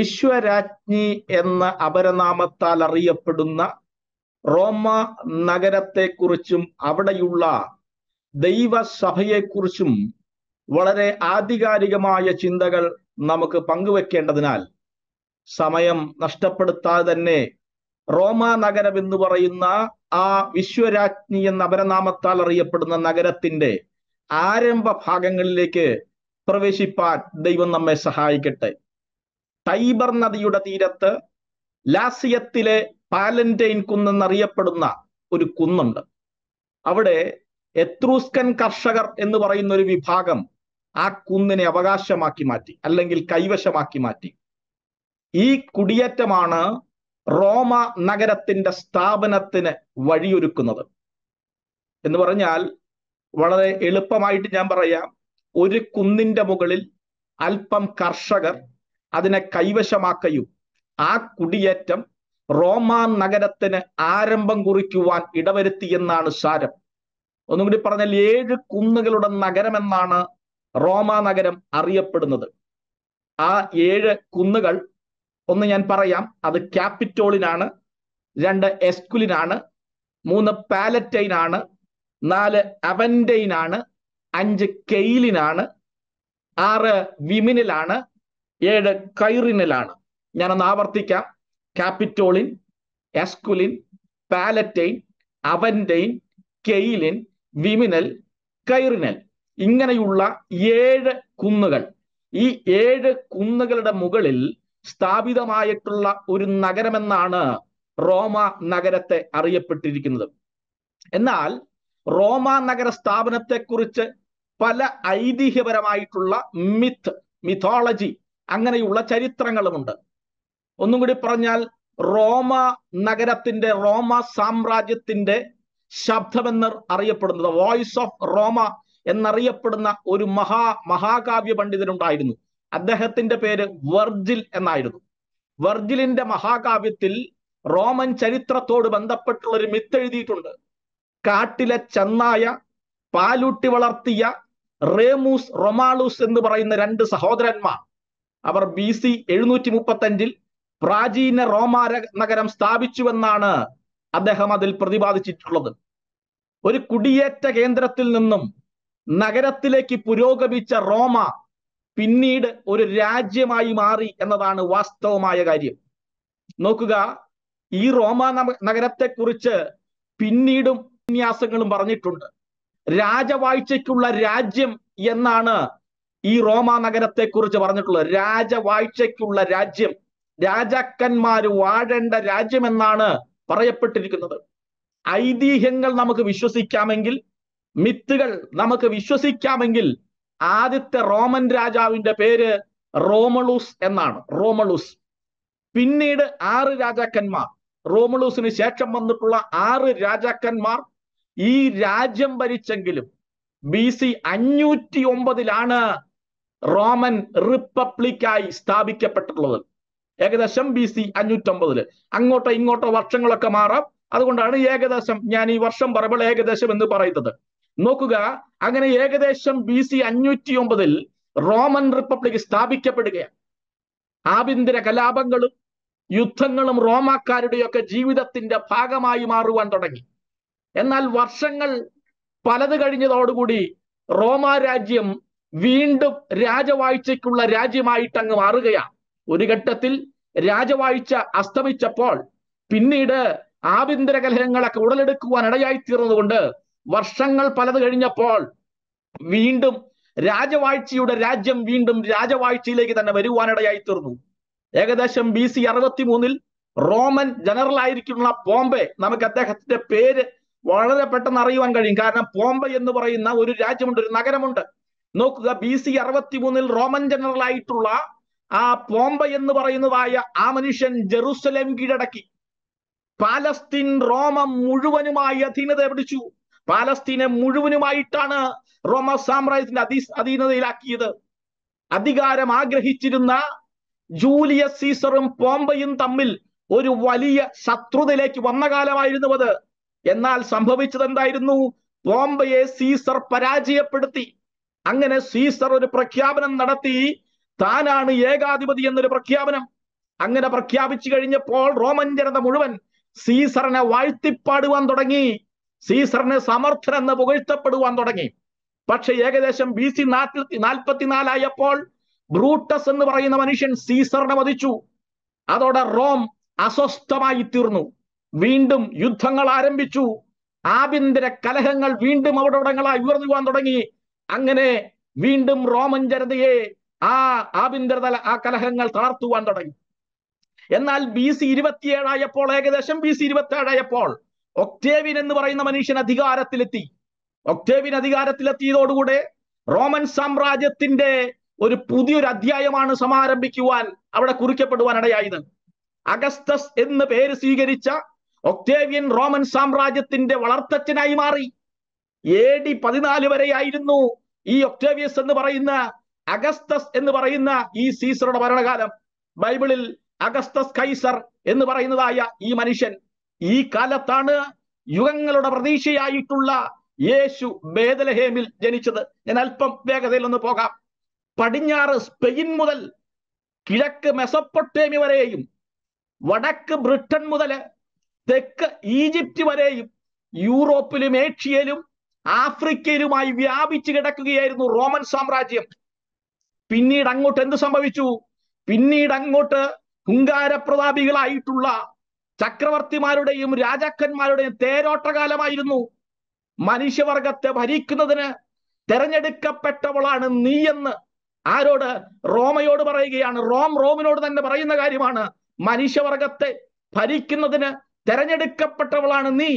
വിശ്വരാജ്ഞി എന്ന അപരനാമത്താൽ അറിയപ്പെടുന്ന റോമ നഗരത്തെക്കുറിച്ചും അവിടെയുള്ള ദൈവസഭയെക്കുറിച്ചും വളരെ ആധികാരികമായ ചിന്തകൾ നമുക്ക് പങ്കുവെക്കേണ്ടതിനാൽ സമയം നഷ്ടപ്പെടുത്താതെ തന്നെ റോമ നഗരം എന്ന് പറയുന്ന ആ വിശ്വരാജ്ഞി എന്ന അപരനാമത്താൽ അറിയപ്പെടുന്ന നഗരത്തിന്റെ ആരംഭ ഭാഗങ്ങളിലേക്ക് പ്രവേശിപ്പാൻ ദൈവം നമ്മെ സഹായിക്കട്ടെ ഹൈബർ നദിയുടെ തീരത്ത് ലാസിയത്തിലെ പാലന്റൈൻ കുന്നെന്നറിയപ്പെടുന്ന ഒരു കുന്നുണ്ട് അവിടെ എത്രൂസ്കൻ കർഷകർ എന്ന് പറയുന്ന ഒരു വിഭാഗം ആ കുന്നിനെ അവകാശമാക്കി മാറ്റി അല്ലെങ്കിൽ കൈവശമാക്കി മാറ്റി ഈ കുടിയേറ്റമാണ് റോമ നഗരത്തിന്റെ സ്ഥാപനത്തിന് വഴിയൊരുക്കുന്നത് എന്ന് പറഞ്ഞാൽ വളരെ എളുപ്പമായിട്ട് ഞാൻ പറയാം ഒരു കുന്നിന്റെ മുകളിൽ അല്പം കർഷകർ അതിനെ കൈവശമാക്കയും ആ കുടിയേറ്റം റോമാ നഗരത്തിന് ആരംഭം കുറിക്കുവാൻ ഇടവരുത്തിയെന്നാണ് സാരം ഒന്നും കൂടി പറഞ്ഞാൽ ഏഴ് കുന്നുകളുടെ നഗരമെന്നാണ് റോമാ നഗരം അറിയപ്പെടുന്നത് ആ ഏഴ് കുന്നുകൾ ഒന്ന് ഞാൻ പറയാം അത് ക്യാപിറ്റോളിനാണ് രണ്ട് എസ്കുലിനാണ് മൂന്ന് പാലറ്റൈനാണ് നാല് അവൻറ്റൈനാണ് അഞ്ച് കെയിലിനാണ് ആറ് വിമിനിലാണ് ഏഴ് കൈറിനലാണ് ഞാനൊന്ന് ആവർത്തിക്കാം കാപ്പിറ്റോളിൻ എസ്കുലിൻ പാലറ്റൈൻ അവൻറ്റൈൻ കെയിലിൻ വിമിനൽ കൈറിനൽ ഇങ്ങനെയുള്ള ഏഴ് കുന്നുകൾ ഈ ഏഴ് കുന്നുകളുടെ മുകളിൽ സ്ഥാപിതമായിട്ടുള്ള ഒരു നഗരമെന്നാണ് റോമ നഗരത്തെ അറിയപ്പെട്ടിരിക്കുന്നത് എന്നാൽ റോമ നഗര സ്ഥാപനത്തെക്കുറിച്ച് പല ഐതിഹ്യപരമായിട്ടുള്ള മിത്ത് മിഥോളജി അങ്ങനെയുള്ള ചരിത്രങ്ങളുമുണ്ട് ഒന്നും കൂടി പറഞ്ഞാൽ റോമ നഗരത്തിന്റെ റോമ സാമ്രാജ്യത്തിന്റെ ശബ്ദമെന്ന് അറിയപ്പെടുന്നത് വോയിസ് ഓഫ് റോമ എന്നറിയപ്പെടുന്ന ഒരു മഹാ മഹാകാവ്യ പണ്ഡിതനുണ്ടായിരുന്നു അദ്ദേഹത്തിന്റെ പേര് വെർജിൽ എന്നായിരുന്നു വെർജിലിന്റെ മഹാകാവ്യത്തിൽ റോമൻ ചരിത്രത്തോട് ബന്ധപ്പെട്ടുള്ള ഒരു മിത്ത് എഴുതിയിട്ടുണ്ട് കാട്ടിലെ ചെന്നായ പാലൂട്ടി വളർത്തിയ റേമൂസ് റൊമാളൂസ് എന്ന് പറയുന്ന രണ്ട് സഹോദരന്മാർ അവർ ബി സി എഴുന്നൂറ്റി മുപ്പത്തഞ്ചിൽ പ്രാചീന റോമാ നഗരം സ്ഥാപിച്ചുവെന്നാണ് അദ്ദേഹം അതിൽ പ്രതിപാദിച്ചിട്ടുള്ളത് ഒരു കുടിയേറ്റ കേന്ദ്രത്തിൽ നിന്നും നഗരത്തിലേക്ക് പുരോഗമിച്ച റോമ പിന്നീട് ഒരു രാജ്യമായി മാറി എന്നതാണ് വാസ്തവമായ കാര്യം നോക്കുക ഈ റോമ നഗരത്തെക്കുറിച്ച് പിന്നീടും ഉപന്യാസങ്ങളും പറഞ്ഞിട്ടുണ്ട് രാജവാഴ്ചയ്ക്കുള്ള രാജ്യം എന്നാണ് ഈ റോമ നഗരത്തെ കുറിച്ച് പറഞ്ഞിട്ടുള്ളത് രാജവാഴ്ചയ്ക്കുള്ള രാജ്യം രാജാക്കന്മാർ വാഴേണ്ട രാജ്യം എന്നാണ് പറയപ്പെട്ടിരിക്കുന്നത് ഐതിഹ്യങ്ങൾ നമുക്ക് വിശ്വസിക്കാമെങ്കിൽ മിത്തുകൾ നമുക്ക് വിശ്വസിക്കാമെങ്കിൽ ആദ്യത്തെ റോമൻ രാജാവിന്റെ പേര് റോമളൂസ് എന്നാണ് റോമളൂസ് പിന്നീട് ആറ് രാജാക്കന്മാർ റോമളൂസിന് ശേഷം വന്നിട്ടുള്ള ആറ് രാജാക്കന്മാർ ഈ രാജ്യം ഭരിച്ചെങ്കിലും ബി സി അഞ്ഞൂറ്റി ഒമ്പതിലാണ് റോമൻ റിപ്പബ്ലിക്കായി സ്ഥാപിക്കപ്പെട്ടിട്ടുള്ളത് ഏകദേശം ബി സി അഞ്ഞൂറ്റമ്പതില് അങ്ങോട്ടോ ഇങ്ങോട്ടോ വർഷങ്ങളൊക്കെ മാറാം അതുകൊണ്ടാണ് ഏകദേശം ഞാൻ ഈ വർഷം പറയുമ്പോൾ ഏകദേശം എന്ന് പറയുന്നത് നോക്കുക അങ്ങനെ ഏകദേശം ബി സി അഞ്ഞൂറ്റി ഒമ്പതിൽ റോമൻ റിപ്പബ്ലിക് സ്ഥാപിക്കപ്പെടുകയാണ് ആഭ്യന്തര കലാപങ്ങളും യുദ്ധങ്ങളും റോമാക്കാരുടെയൊക്കെ ജീവിതത്തിന്റെ ഭാഗമായി മാറുവാൻ തുടങ്ങി എന്നാൽ വർഷങ്ങൾ പലത് കഴിഞ്ഞതോടുകൂടി റോമാ രാജ്യം വീണ്ടും രാജവാഴ്ചയ്ക്കുള്ള രാജ്യമായിട്ട് അങ്ങ് മാറുകയാണ് ഒരു ഘട്ടത്തിൽ രാജവാഴ്ച അസ്തമിച്ചപ്പോൾ പിന്നീട് ആഭ്യന്തര കലഹങ്ങളൊക്കെ ഉടലെടുക്കുവാൻ ഇടയായിത്തീർന്നുകൊണ്ട് വർഷങ്ങൾ പലത് കഴിഞ്ഞപ്പോൾ വീണ്ടും രാജവാഴ്ചയുടെ രാജ്യം വീണ്ടും രാജവാഴ്ചയിലേക്ക് തന്നെ വരുവാനിടയായിത്തീർന്നു ഏകദേശം ബി സി അറുപത്തി മൂന്നിൽ റോമൻ ജനറലായിരിക്കുന്ന പോംബെ നമുക്ക് അദ്ദേഹത്തിന്റെ പേര് വളരെ പെട്ടെന്ന് അറിയുവാൻ കഴിയും കാരണം പോംബെ എന്ന് പറയുന്ന ഒരു രാജ്യമുണ്ട് ഒരു നഗരമുണ്ട് നോക്കുക ബി സി മൂന്നിൽ റോമൻ ജനറൽ ആയിട്ടുള്ള ആ പോംബ എന്ന് പറയുന്നതായ ആ മനുഷ്യൻ ജെറുസലേം കീഴടക്കി പാലസ്തീൻ റോമ മുഴുവനുമായി അധീനത പിടിച്ചു പാലസ്തീനെ മുഴുവനുമായിട്ടാണ് റോമ സാമ്രാജ്യത്തിന്റെ അധീ അധീനതയിലാക്കിയത് അധികാരം ആഗ്രഹിച്ചിരുന്ന ജൂലിയസ് സീസറും പോംബയും തമ്മിൽ ഒരു വലിയ ശത്രുതയിലേക്ക് വന്ന കാലമായിരുന്നു അത് എന്നാൽ സംഭവിച്ചത് എന്തായിരുന്നു പോംബയെ സീസർ പരാജയപ്പെടുത്തി അങ്ങനെ സീസർ ഒരു പ്രഖ്യാപനം നടത്തി താനാണ് ഏകാധിപതി എന്നൊരു പ്രഖ്യാപനം അങ്ങനെ പ്രഖ്യാപിച്ചു കഴിഞ്ഞപ്പോൾ റോമൻ ജനത മുഴുവൻ സീസറിനെ വാഴ്ത്തിപ്പാടുവാൻ തുടങ്ങി സീസറിനെ സമർത്ഥൻ എന്ന് പുകഴ്ത്തപ്പെടുവാൻ തുടങ്ങി പക്ഷെ ഏകദേശം ബി സി നാൽപ്പത്തി നാൽപ്പത്തിനാലായപ്പോൾ ബ്രൂട്ടസ് എന്ന് പറയുന്ന മനുഷ്യൻ സീസറിനെ വധിച്ചു അതോടെ റോം അസ്വസ്ഥമായി തീർന്നു വീണ്ടും യുദ്ധങ്ങൾ ആരംഭിച്ചു ആഭ്യന്തര കലഹങ്ങൾ വീണ്ടും അവിടെവിടങ്ങളായി ഉയർന്നുവാൻ തുടങ്ങി അങ്ങനെ വീണ്ടും റോമൻ ജനതയെ ആ ആഭ്യന്തരതല ആ കലഹങ്ങൾ തളർത്തുവാൻ തുടങ്ങി എന്നാൽ ബി സി ഇരുപത്തിയേഴായപ്പോൾ ഏകദേശം ബി സി ഇരുപത്തി ഏഴായപ്പോൾ ഒക്ടേവിൻ എന്ന് പറയുന്ന മനുഷ്യൻ അധികാരത്തിലെത്തി ഒക്ടേവിൻ അധികാരത്തിലെത്തിയതോടുകൂടെ റോമൻ സാമ്രാജ്യത്തിന്റെ ഒരു പുതിയൊരു അധ്യായമാണ് സമാരംഭിക്കുവാൻ അവിടെ കുറിക്കപ്പെടുവാൻ ഇടയായത് അഗസ്റ്റസ് എന്ന് പേര് സ്വീകരിച്ച ഒക്ടേവിയൻ റോമൻ സാമ്രാജ്യത്തിന്റെ വളർത്തച്ഛനായി മാറി എ ഡി പതിനാല് വരെയായിരുന്നു ഈ ഒക്ടേവിയസ് എന്ന് പറയുന്ന അഗസ്തസ് എന്ന് പറയുന്ന ഈ സീസറുടെ ഭരണകാലം ബൈബിളിൽ അഗസ്തസ് കൈസർ എന്ന് പറയുന്നതായ ഈ മനുഷ്യൻ ഈ കാലത്താണ് യുഗങ്ങളുടെ പ്രതീക്ഷയായിട്ടുള്ള യേശു ബേദലഹേമിൽ ജനിച്ചത് ഞാൻ അല്പം വേഗതയിൽ ഒന്ന് പോകാം പടിഞ്ഞാറ് സ്പെയിൻ മുതൽ കിഴക്ക് മെസപ്പൊട്ടേമി വരെയും വടക്ക് ബ്രിട്ടൻ മുതൽ തെക്ക് ഈജിപ്റ്റ് വരെയും യൂറോപ്പിലും ഏഷ്യയിലും ആഫ്രിക്കയിലുമായി വ്യാപിച്ചു കിടക്കുകയായിരുന്നു റോമൻ സാമ്രാജ്യം പിന്നീട് അങ്ങോട്ട് എന്ത് സംഭവിച്ചു പിന്നീട് അങ്ങോട്ട് ഹുങ്കാരപ്രതാപികളായിട്ടുള്ള ചക്രവർത്തിമാരുടെയും രാജാക്കന്മാരുടെയും തേരോട്ടകാലമായിരുന്നു മനുഷ്യവർഗത്തെ ഭരിക്കുന്നതിന് തെരഞ്ഞെടുക്കപ്പെട്ടവളാണ് എന്ന് ആരോട് റോമയോട് പറയുകയാണ് റോം റോമിനോട് തന്നെ പറയുന്ന കാര്യമാണ് മനുഷ്യവർഗത്തെ ഭരിക്കുന്നതിന് തെരഞ്ഞെടുക്കപ്പെട്ടവളാണ് നീ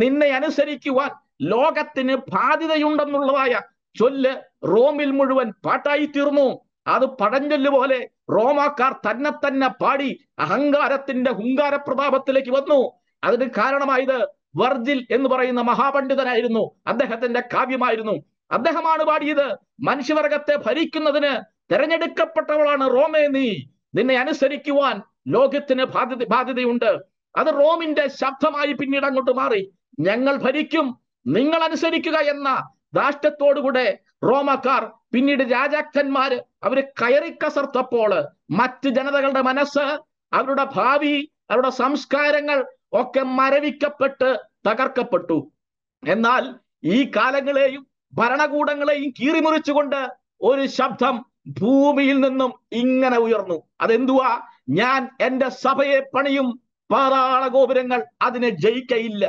നിന്നെ അനുസരിക്കുവാൻ ലോകത്തിന് ബാധ്യതയുണ്ടെന്നുള്ളതായ ചൊല്ല് റോമിൽ മുഴുവൻ പാട്ടായി തീർന്നു അത് പഴഞ്ചൊല്ല് പോലെ റോമാക്കാർ തന്നെ തന്നെ പാടി അഹങ്കാരത്തിന്റെ ഹുങ്കാര പ്രതാപത്തിലേക്ക് വന്നു അതിന് കാരണമായത് വർജിൽ എന്ന് പറയുന്ന മഹാപണ്ഡിതനായിരുന്നു അദ്ദേഹത്തിന്റെ കാവ്യമായിരുന്നു അദ്ദേഹമാണ് പാടിയത് മനുഷ്യവർഗത്തെ ഭരിക്കുന്നതിന് തെരഞ്ഞെടുക്കപ്പെട്ടവളാണ് റോമേ നീ നിന്നെ അനുസരിക്കുവാൻ ലോകത്തിന് ബാധ്യത ബാധ്യതയുണ്ട് അത് റോമിന്റെ ശബ്ദമായി പിന്നീട് അങ്ങോട്ട് മാറി ഞങ്ങൾ ഭരിക്കും നിങ്ങൾ അനുസരിക്കുക എന്ന ദാഷ്ട്യത്തോടുകൂടെ റോമക്കാർ പിന്നീട് രാജാക്കന്മാര് അവര് കയറി കസർത്തപ്പോൾ മറ്റ് ജനതകളുടെ മനസ്സ് അവരുടെ ഭാവി അവരുടെ സംസ്കാരങ്ങൾ ഒക്കെ മരവിക്കപ്പെട്ട് തകർക്കപ്പെട്ടു എന്നാൽ ഈ കാലങ്ങളെയും ഭരണകൂടങ്ങളെയും കീറിമുറിച്ചുകൊണ്ട് ഒരു ശബ്ദം ഭൂമിയിൽ നിന്നും ഇങ്ങനെ ഉയർന്നു അതെന്തുവാ ഞാൻ എന്റെ സഭയെ പണിയും പാതാള ഗോപുരങ്ങൾ അതിനെ ജയിക്കയില്ല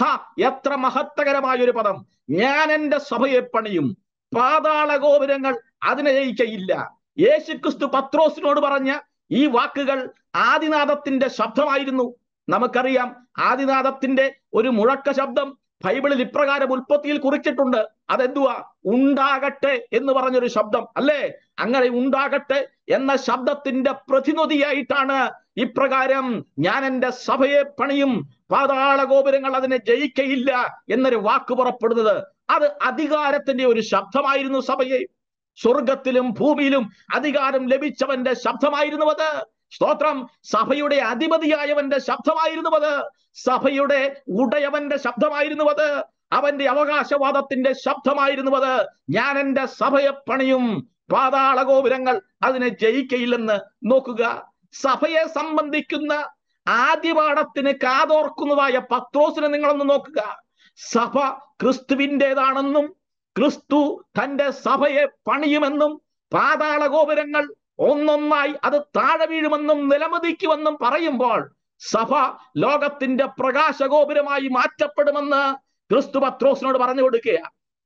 ഹാ എത്ര മഹത്തകരമായ ഒരു പദം ഞാൻ എന്റെ സഭയെ പണിയും പാതാള ഗോപുരങ്ങൾ അതിനെ ജയിക്കയില്ല യേശുക്രിസ്തു പത്രോസിനോട് പറഞ്ഞ ഈ വാക്കുകൾ ആദിനാഥത്തിന്റെ ശബ്ദമായിരുന്നു നമുക്കറിയാം ആദിനാഥത്തിന്റെ ഒരു മുഴക്ക ശബ്ദം ബൈബിളിൽ ഇപ്രകാരം ഉൽപ്പത്തിയിൽ കുറിച്ചിട്ടുണ്ട് അതെന്തുവാ ഉണ്ടാകട്ടെ എന്ന് പറഞ്ഞൊരു ശബ്ദം അല്ലേ അങ്ങനെ ഉണ്ടാകട്ടെ എന്ന ശബ്ദത്തിന്റെ പ്രതിനിധിയായിട്ടാണ് ഇപ്രകാരം ഞാൻ എൻ്റെ സഭയെ പണിയും പാതാള ഗോപുരങ്ങൾ അതിനെ ജയിക്കയില്ല എന്നൊരു വാക്ക് പുറപ്പെടുന്നത് അത് അധികാരത്തിന്റെ ഒരു ശബ്ദമായിരുന്നു സഭയെ സ്വർഗത്തിലും ഭൂമിയിലും അധികാരം ലഭിച്ചവന്റെ ശബ്ദമായിരുന്നു അത് സ്തോത്രം സഭയുടെ അധിപതിയായവന്റെ ശബ്ദമായിരുന്നു അത് സഭയുടെ ഉടയവന്റെ ശബ്ദമായിരുന്നു അത് അവന്റെ അവകാശവാദത്തിന്റെ ശബ്ദമായിരുന്നു അത് ഞാൻ എൻ്റെ സഭയെ പണിയും പാതാള ഗോപുരങ്ങൾ അതിനെ ജയിക്കയില്ലെന്ന് നോക്കുക സഭയെ സംബന്ധിക്കുന്ന ആദ്യ പാഠത്തിന് കാതോർക്കുന്നതായ പത്രോസിനെ നിങ്ങളൊന്ന് നോക്കുക സഭ ക്രിസ്തുവിൻ്റെതാണെന്നും ക്രിസ്തു തന്റെ സഭയെ പണിയുമെന്നും പാതാള ഗോപുരങ്ങൾ ഒന്നൊന്നായി അത് താഴെ വീഴുമെന്നും നിലമതിക്കുമെന്നും പറയുമ്പോൾ സഭ ലോകത്തിന്റെ ഗോപുരമായി മാറ്റപ്പെടുമെന്ന് ക്രിസ്തു പത്രോസിനോട് പറഞ്ഞു കൊടുക്കുക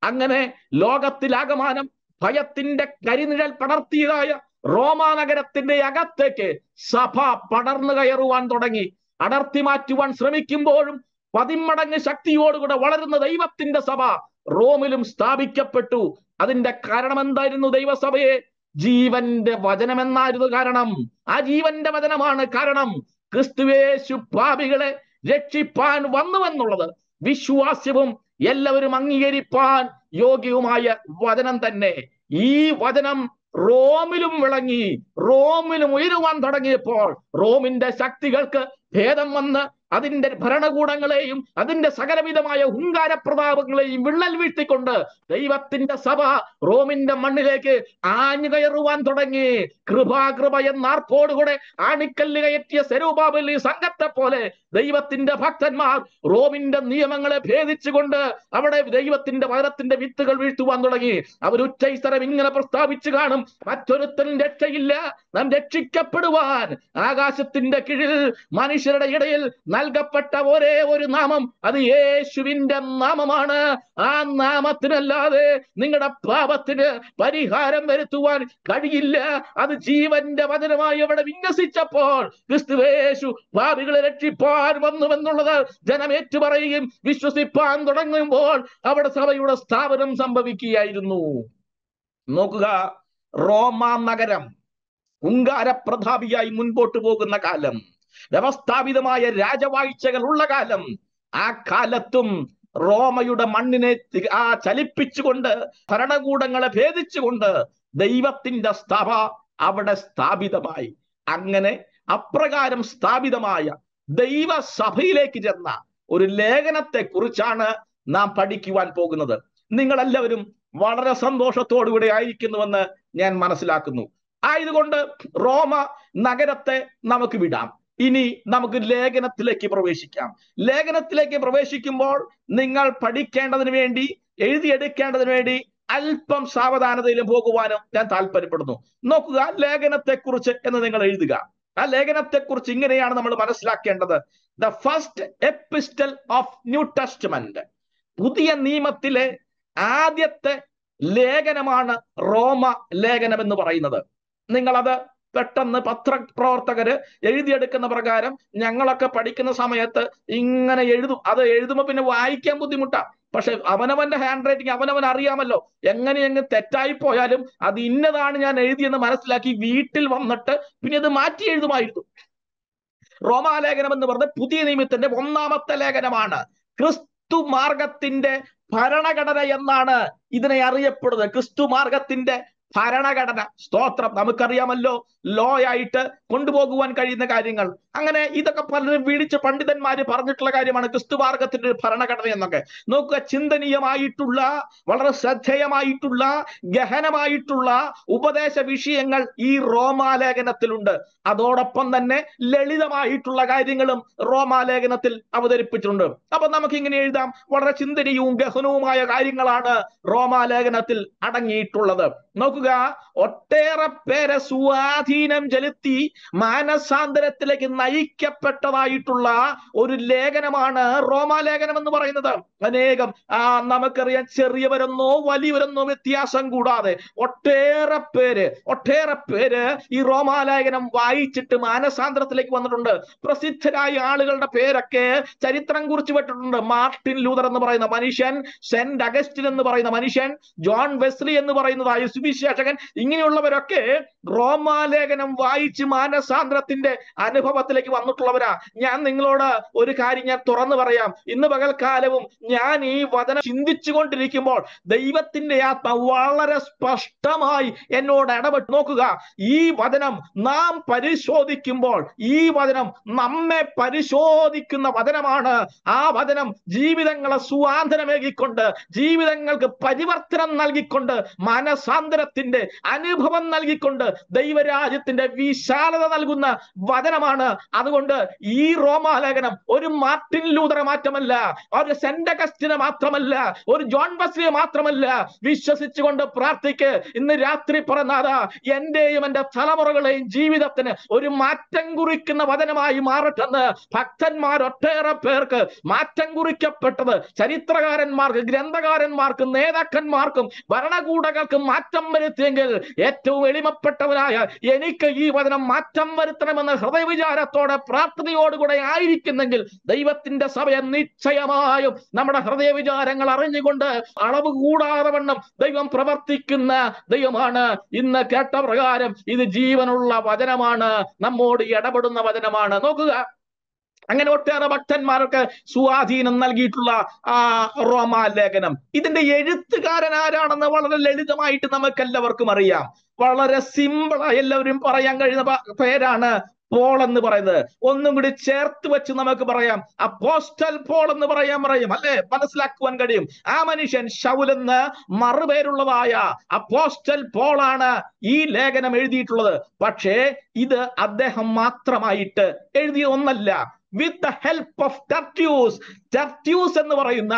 അങ്ങനെ ലോകത്തിലാകമാനം ഭയത്തിന്റെ കരിനിഴൽ പടർത്തിയതായ റോമാ നഗരത്തിന്റെ അകത്തേക്ക് സഭ പടർന്നു കയറുവാൻ തുടങ്ങി അടർത്തി മാറ്റുവാൻ ശ്രമിക്കുമ്പോഴും പതിമടങ്ങ് ശക്തിയോടുകൂടെ വളരുന്ന ദൈവത്തിന്റെ സഭ റോമിലും സ്ഥാപിക്കപ്പെട്ടു അതിന്റെ കാരണം എന്തായിരുന്നു ദൈവസഭയെ ജീവന്റെ വചനമെന്നായിരുന്നു കാരണം ആ ജീവന്റെ വചനമാണ് കാരണം ക്രിസ്തുവേശു പാപികളെ രക്ഷിപ്പാൻ വന്നുവെന്നുള്ളത് വിശ്വാസ്യവും എല്ലാവരും അംഗീകരിപ്പാൻ യോഗ്യവുമായ വചനം തന്നെ ഈ വചനം റോമിലും വിളങ്ങി റോമിലും ഉയരുവാൻ തുടങ്ങിയപ്പോൾ റോമിന്റെ ശക്തികൾക്ക് ഭേദം വന്ന് അതിന്റെ ഭരണകൂടങ്ങളെയും അതിന്റെ സകലവിധമായ ഹുങ്കാര പ്രതാപങ്ങളെയും വിള്ളൽ വീഴ്ത്തിക്കൊണ്ട് ദൈവത്തിന്റെ സഭ റോമിന്റെ മണ്ണിലേക്ക് ആഞ്ഞു കയറുവാൻ തുടങ്ങി കൃപാകൃപ എന്നാർപ്പോടുകൂടെ ആണിക്കല്ല് കയറ്റിയ സെരൂബാബലി സംഘത്തെ പോലെ ദൈവത്തിന്റെ ഭക്തന്മാർ റോമിന്റെ നിയമങ്ങളെ ഭേദിച്ചുകൊണ്ട് അവിടെ ദൈവത്തിന്റെ വരത്തിന്റെ വിത്തുകൾ വീഴ്ത്തുവാൻ തുടങ്ങി അവർ ഇങ്ങനെ പ്രസ്താവിച്ചു കാണും മറ്റൊരുത്തനും രക്ഷയില്ല നാം രക്ഷിക്കപ്പെടുവാൻ ആകാശത്തിന്റെ കീഴിൽ മനുഷ്യരുടെ ഇടയിൽ നൽകപ്പെട്ട ഒരേ ഒരു നാമം അത് യേശുവിന്റെ നാമമാണ് ആ നാമത്തിനല്ലാതെ നിങ്ങളുടെ പാപത്തിന് പരിഹാരം വരുത്തുവാൻ കഴിയില്ല അത് ജീവന്റെ വചനമായി അവിടെ വിന്യസിച്ചപ്പോൾ ക്രിസ്തുവേശു പാപികളെ രക്ഷിപ്പാൻ വന്നുവെന്നുള്ളത് ജനമേറ്റു പറയുകയും വിശ്വസിപ്പാൻ തുടങ്ങുമ്പോൾ അവിടെ സഭയുടെ സ്ഥാപനം സംഭവിക്കുകയായിരുന്നു നോക്കുക റോമാ നഗരം ഉങ്കാരപ്രതാപിയായി മുൻപോട്ട് പോകുന്ന കാലം വ്യവസ്ഥാപിതമായ രാജവാഴ്ചകൾ ഉള്ള കാലം ആ കാലത്തും റോമയുടെ മണ്ണിനെ ആ ചലിപ്പിച്ചുകൊണ്ട് ഭരണകൂടങ്ങളെ ഭേദിച്ചുകൊണ്ട് ദൈവത്തിന്റെ സ്ഥാപ അവിടെ സ്ഥാപിതമായി അങ്ങനെ അപ്രകാരം സ്ഥാപിതമായ ദൈവസഭയിലേക്ക് ചെന്ന ഒരു ലേഖനത്തെ കുറിച്ചാണ് നാം പഠിക്കുവാൻ പോകുന്നത് നിങ്ങളെല്ലാവരും വളരെ സന്തോഷത്തോടുകൂടെ ആയിരിക്കുന്നുവെന്ന് ഞാൻ മനസ്സിലാക്കുന്നു ആയതുകൊണ്ട് റോമ നഗരത്തെ നമുക്ക് വിടാം ഇനി നമുക്ക് ലേഖനത്തിലേക്ക് പ്രവേശിക്കാം ലേഖനത്തിലേക്ക് പ്രവേശിക്കുമ്പോൾ നിങ്ങൾ പഠിക്കേണ്ടതിന് വേണ്ടി എഴുതിയെടുക്കേണ്ടതിന് വേണ്ടി അല്പം സാവധാനതയിലും പോകുവാനും ഞാൻ താല്പര്യപ്പെടുന്നു നോക്കുക ലേഖനത്തെക്കുറിച്ച് എന്ന് നിങ്ങൾ എഴുതുക ആ ലേഖനത്തെക്കുറിച്ച് ഇങ്ങനെയാണ് നമ്മൾ മനസ്സിലാക്കേണ്ടത് the first epistle of new testament പുതിയ നിയമത്തിലെ ആദ്യത്തെ ലേഖനമാണ് റോമ ലേഖനം എന്ന് പറയുന്നത് നിങ്ങൾ അത് പെട്ടെന്ന് പത്രപ്രവർത്തകര് എഴുതിയെടുക്കുന്ന പ്രകാരം ഞങ്ങളൊക്കെ പഠിക്കുന്ന സമയത്ത് ഇങ്ങനെ എഴുതും അത് എഴുതുമ്പോൾ പിന്നെ വായിക്കാൻ ബുദ്ധിമുട്ടാണ് പക്ഷെ അവനവന്റെ ഹാൻഡ് റൈറ്റിംഗ് അവനവൻ അറിയാമല്ലോ എങ്ങനെയെങ്ങ് തെറ്റായി പോയാലും അത് ഇന്നതാണ് ഞാൻ എഴുതിയെന്ന് മനസ്സിലാക്കി വീട്ടിൽ വന്നിട്ട് പിന്നെ അത് മാറ്റി എഴുതുമായിരുന്നു റോമാലേഖനം എന്ന് പറഞ്ഞ പുതിയ നിയമത്തിന്റെ ഒന്നാമത്തെ ലേഖനമാണ് ക്രിസ്തു മാർഗത്തിന്റെ ഭരണഘടന എന്നാണ് ഇതിനെ അറിയപ്പെടുന്നത് ക്രിസ്തു മാർഗത്തിന്റെ ഭരണഘടന സ്തോത്രം നമുക്കറിയാമല്ലോ ലോ ആയിട്ട് കൊണ്ടുപോകുവാൻ കഴിയുന്ന കാര്യങ്ങൾ അങ്ങനെ ഇതൊക്കെ പലരും വീടിച്ച് പണ്ഡിതന്മാര് പറഞ്ഞിട്ടുള്ള കാര്യമാണ് ക്രിസ്തു മാർഗത്തിന്റെ ഒരു ഭരണഘടന എന്നൊക്കെ നോക്കുക ചിന്തനീയമായിട്ടുള്ള വളരെ ശ്രദ്ധേയമായിട്ടുള്ള ഗഹനമായിട്ടുള്ള ഉപദേശ വിഷയങ്ങൾ ഈ റോമാലേഖനത്തിലുണ്ട് അതോടൊപ്പം തന്നെ ലളിതമായിട്ടുള്ള കാര്യങ്ങളും റോമാലേഖനത്തിൽ അവതരിപ്പിച്ചിട്ടുണ്ട് അപ്പൊ നമുക്ക് ഇങ്ങനെ എഴുതാം വളരെ ചിന്തനീയവും ഗഹനവുമായ കാര്യങ്ങളാണ് റോമാലേഖനത്തിൽ അടങ്ങിയിട്ടുള്ളത് നോക്കുക ഒട്ടേറെ പേരെ സ്വാധീനം ചെലുത്തി മാനസാന്തരത്തിലേക്ക് നയിക്കപ്പെട്ടതായിട്ടുള്ള ഒരു ലേഖനമാണ് റോമാലേഖനം എന്ന് പറയുന്നത് അനേകം ആ നമുക്കറിയാം ചെറിയവരെന്നോ വലിയവരെന്നോ വ്യത്യാസം കൂടാതെ ഒട്ടേറെ പേര് ഒട്ടേറെ പേര് ഈ റോമാലേഖനം വായിച്ചിട്ട് മാനസാന്തരത്തിലേക്ക് വന്നിട്ടുണ്ട് പ്രസിദ്ധരായ ആളുകളുടെ പേരൊക്കെ ചരിത്രം കുറിച്ച് വിട്ടിട്ടുണ്ട് മാർട്ടിൻ ലൂതർ എന്ന് പറയുന്ന മനുഷ്യൻ സെന്റ് അഗസ്റ്റിൻ എന്ന് പറയുന്ന മനുഷ്യൻ ജോൺ വെസ്ലി എന്ന് പറയുന്നതായ സുവിശേഷകൻ ഇങ്ങനെയുള്ളവരൊക്കെ റോമാലേഖനം വായിച്ച് മാനസാന്തരത്തിന്റെ അനുഭവത്തിൽ ഇസ്ലാമത്തിലേക്ക് വന്നിട്ടുള്ളവരാ ഞാൻ നിങ്ങളോട് ഒരു കാര്യം ഞാൻ തുറന്നു പറയാം ഇന്ന് പകൽക്കാലവും ഞാൻ ഈ വചനം ചിന്തിച്ചു കൊണ്ടിരിക്കുമ്പോൾ ദൈവത്തിന്റെ ആത്മ വളരെ സ്പഷ്ടമായി എന്നോട് ഇടപെട്ട് നോക്കുക ഈ വചനം നാം പരിശോധിക്കുമ്പോൾ ഈ വചനം നമ്മെ പരിശോധിക്കുന്ന വചനമാണ് ആ വചനം ജീവിതങ്ങളെ സുവാന്തനമേകിക്കൊണ്ട് ജീവിതങ്ങൾക്ക് പരിവർത്തനം നൽകിക്കൊണ്ട് മനസാന്തരത്തിന്റെ അനുഭവം നൽകിക്കൊണ്ട് ദൈവരാജ്യത്തിന്റെ വിശാലത നൽകുന്ന വചനമാണ് അതുകൊണ്ട് ഈ റോമാലേഖനം ഒരു മാർട്ടിൻ ലൂതറെ മാറ്റമല്ല ഒരു സെൻഡകസ്റ്റിനെ മാത്രമല്ല ഒരു ജോൺ ബസ്ലിയെ മാത്രമല്ല വിശ്വസിച്ചുകൊണ്ട് പ്രാർത്ഥിക്ക് ഇന്ന് രാത്രി പറഞ്ഞാത എന്റെയും എന്റെ തലമുറകളെയും ജീവിതത്തിന് ഒരു മാറ്റം കുറിക്കുന്ന വചനമായി മാറട്ടെന്ന് ഭക്തന്മാർ ഒട്ടേറെ പേർക്ക് മാറ്റം കുറിക്കപ്പെട്ടത് ചരിത്രകാരന്മാർക്ക് ഗ്രന്ഥകാരന്മാർക്കും നേതാക്കന്മാർക്കും ഭരണകൂടകൾക്കും മാറ്റം വരുത്തിയെങ്കിൽ ഏറ്റവും എളിമപ്പെട്ടവനായ എനിക്ക് ഈ വചനം മാറ്റം വരുത്തണമെന്ന് ഹൃദയവിചാരത്തോടെ വിശ്വാസത്തോടെ പ്രാർത്ഥനയോടുകൂടെ ആയിരിക്കുന്നെങ്കിൽ ദൈവത്തിന്റെ സമയം നിശ്ചയമായും നമ്മുടെ ഹൃദയ വിചാരങ്ങൾ അറിഞ്ഞുകൊണ്ട് അളവ് കൂടാതെ വണ്ണം ദൈവം പ്രവർത്തിക്കുന്ന ദൈവമാണ് ഇന്ന് കേട്ട പ്രകാരം ഇത് ജീവനുള്ള വചനമാണ് നമ്മോട് ഇടപെടുന്ന വചനമാണ് നോക്കുക അങ്ങനെ ഒട്ടേറെ ഭക്തന്മാരൊക്കെ സ്വാധീനം നൽകിയിട്ടുള്ള ആ റോമാ ലേഖനം ഇതിന്റെ എഴുത്തുകാരൻ ആരാണെന്ന് വളരെ ലളിതമായിട്ട് എല്ലാവർക്കും അറിയാം വളരെ സിമ്പിളായി എല്ലാവരും പറയാൻ കഴിയുന്ന പേരാണ് പോൾ എന്ന് പറയുന്നത് ഒന്നും കൂടി ചേർത്ത് വെച്ച് നമുക്ക് പറയാം അപ്പോസ്റ്റൽ പോൾ എന്ന് പറയാൻ പറയും അല്ലെ മനസ്സിലാക്കുവാൻ കഴിയും ആ മനുഷ്യൻ ഷൗലെന്ന് മറുപേരുള്ളതായ അപ്പോസ്റ്റൽ പോളാണ് ഈ ലേഖനം എഴുതിയിട്ടുള്ളത് പക്ഷേ ഇത് അദ്ദേഹം മാത്രമായിട്ട് എഴുതിയ ഒന്നല്ല with the help of Tertius Tertius എന്ന് പറയുന്ന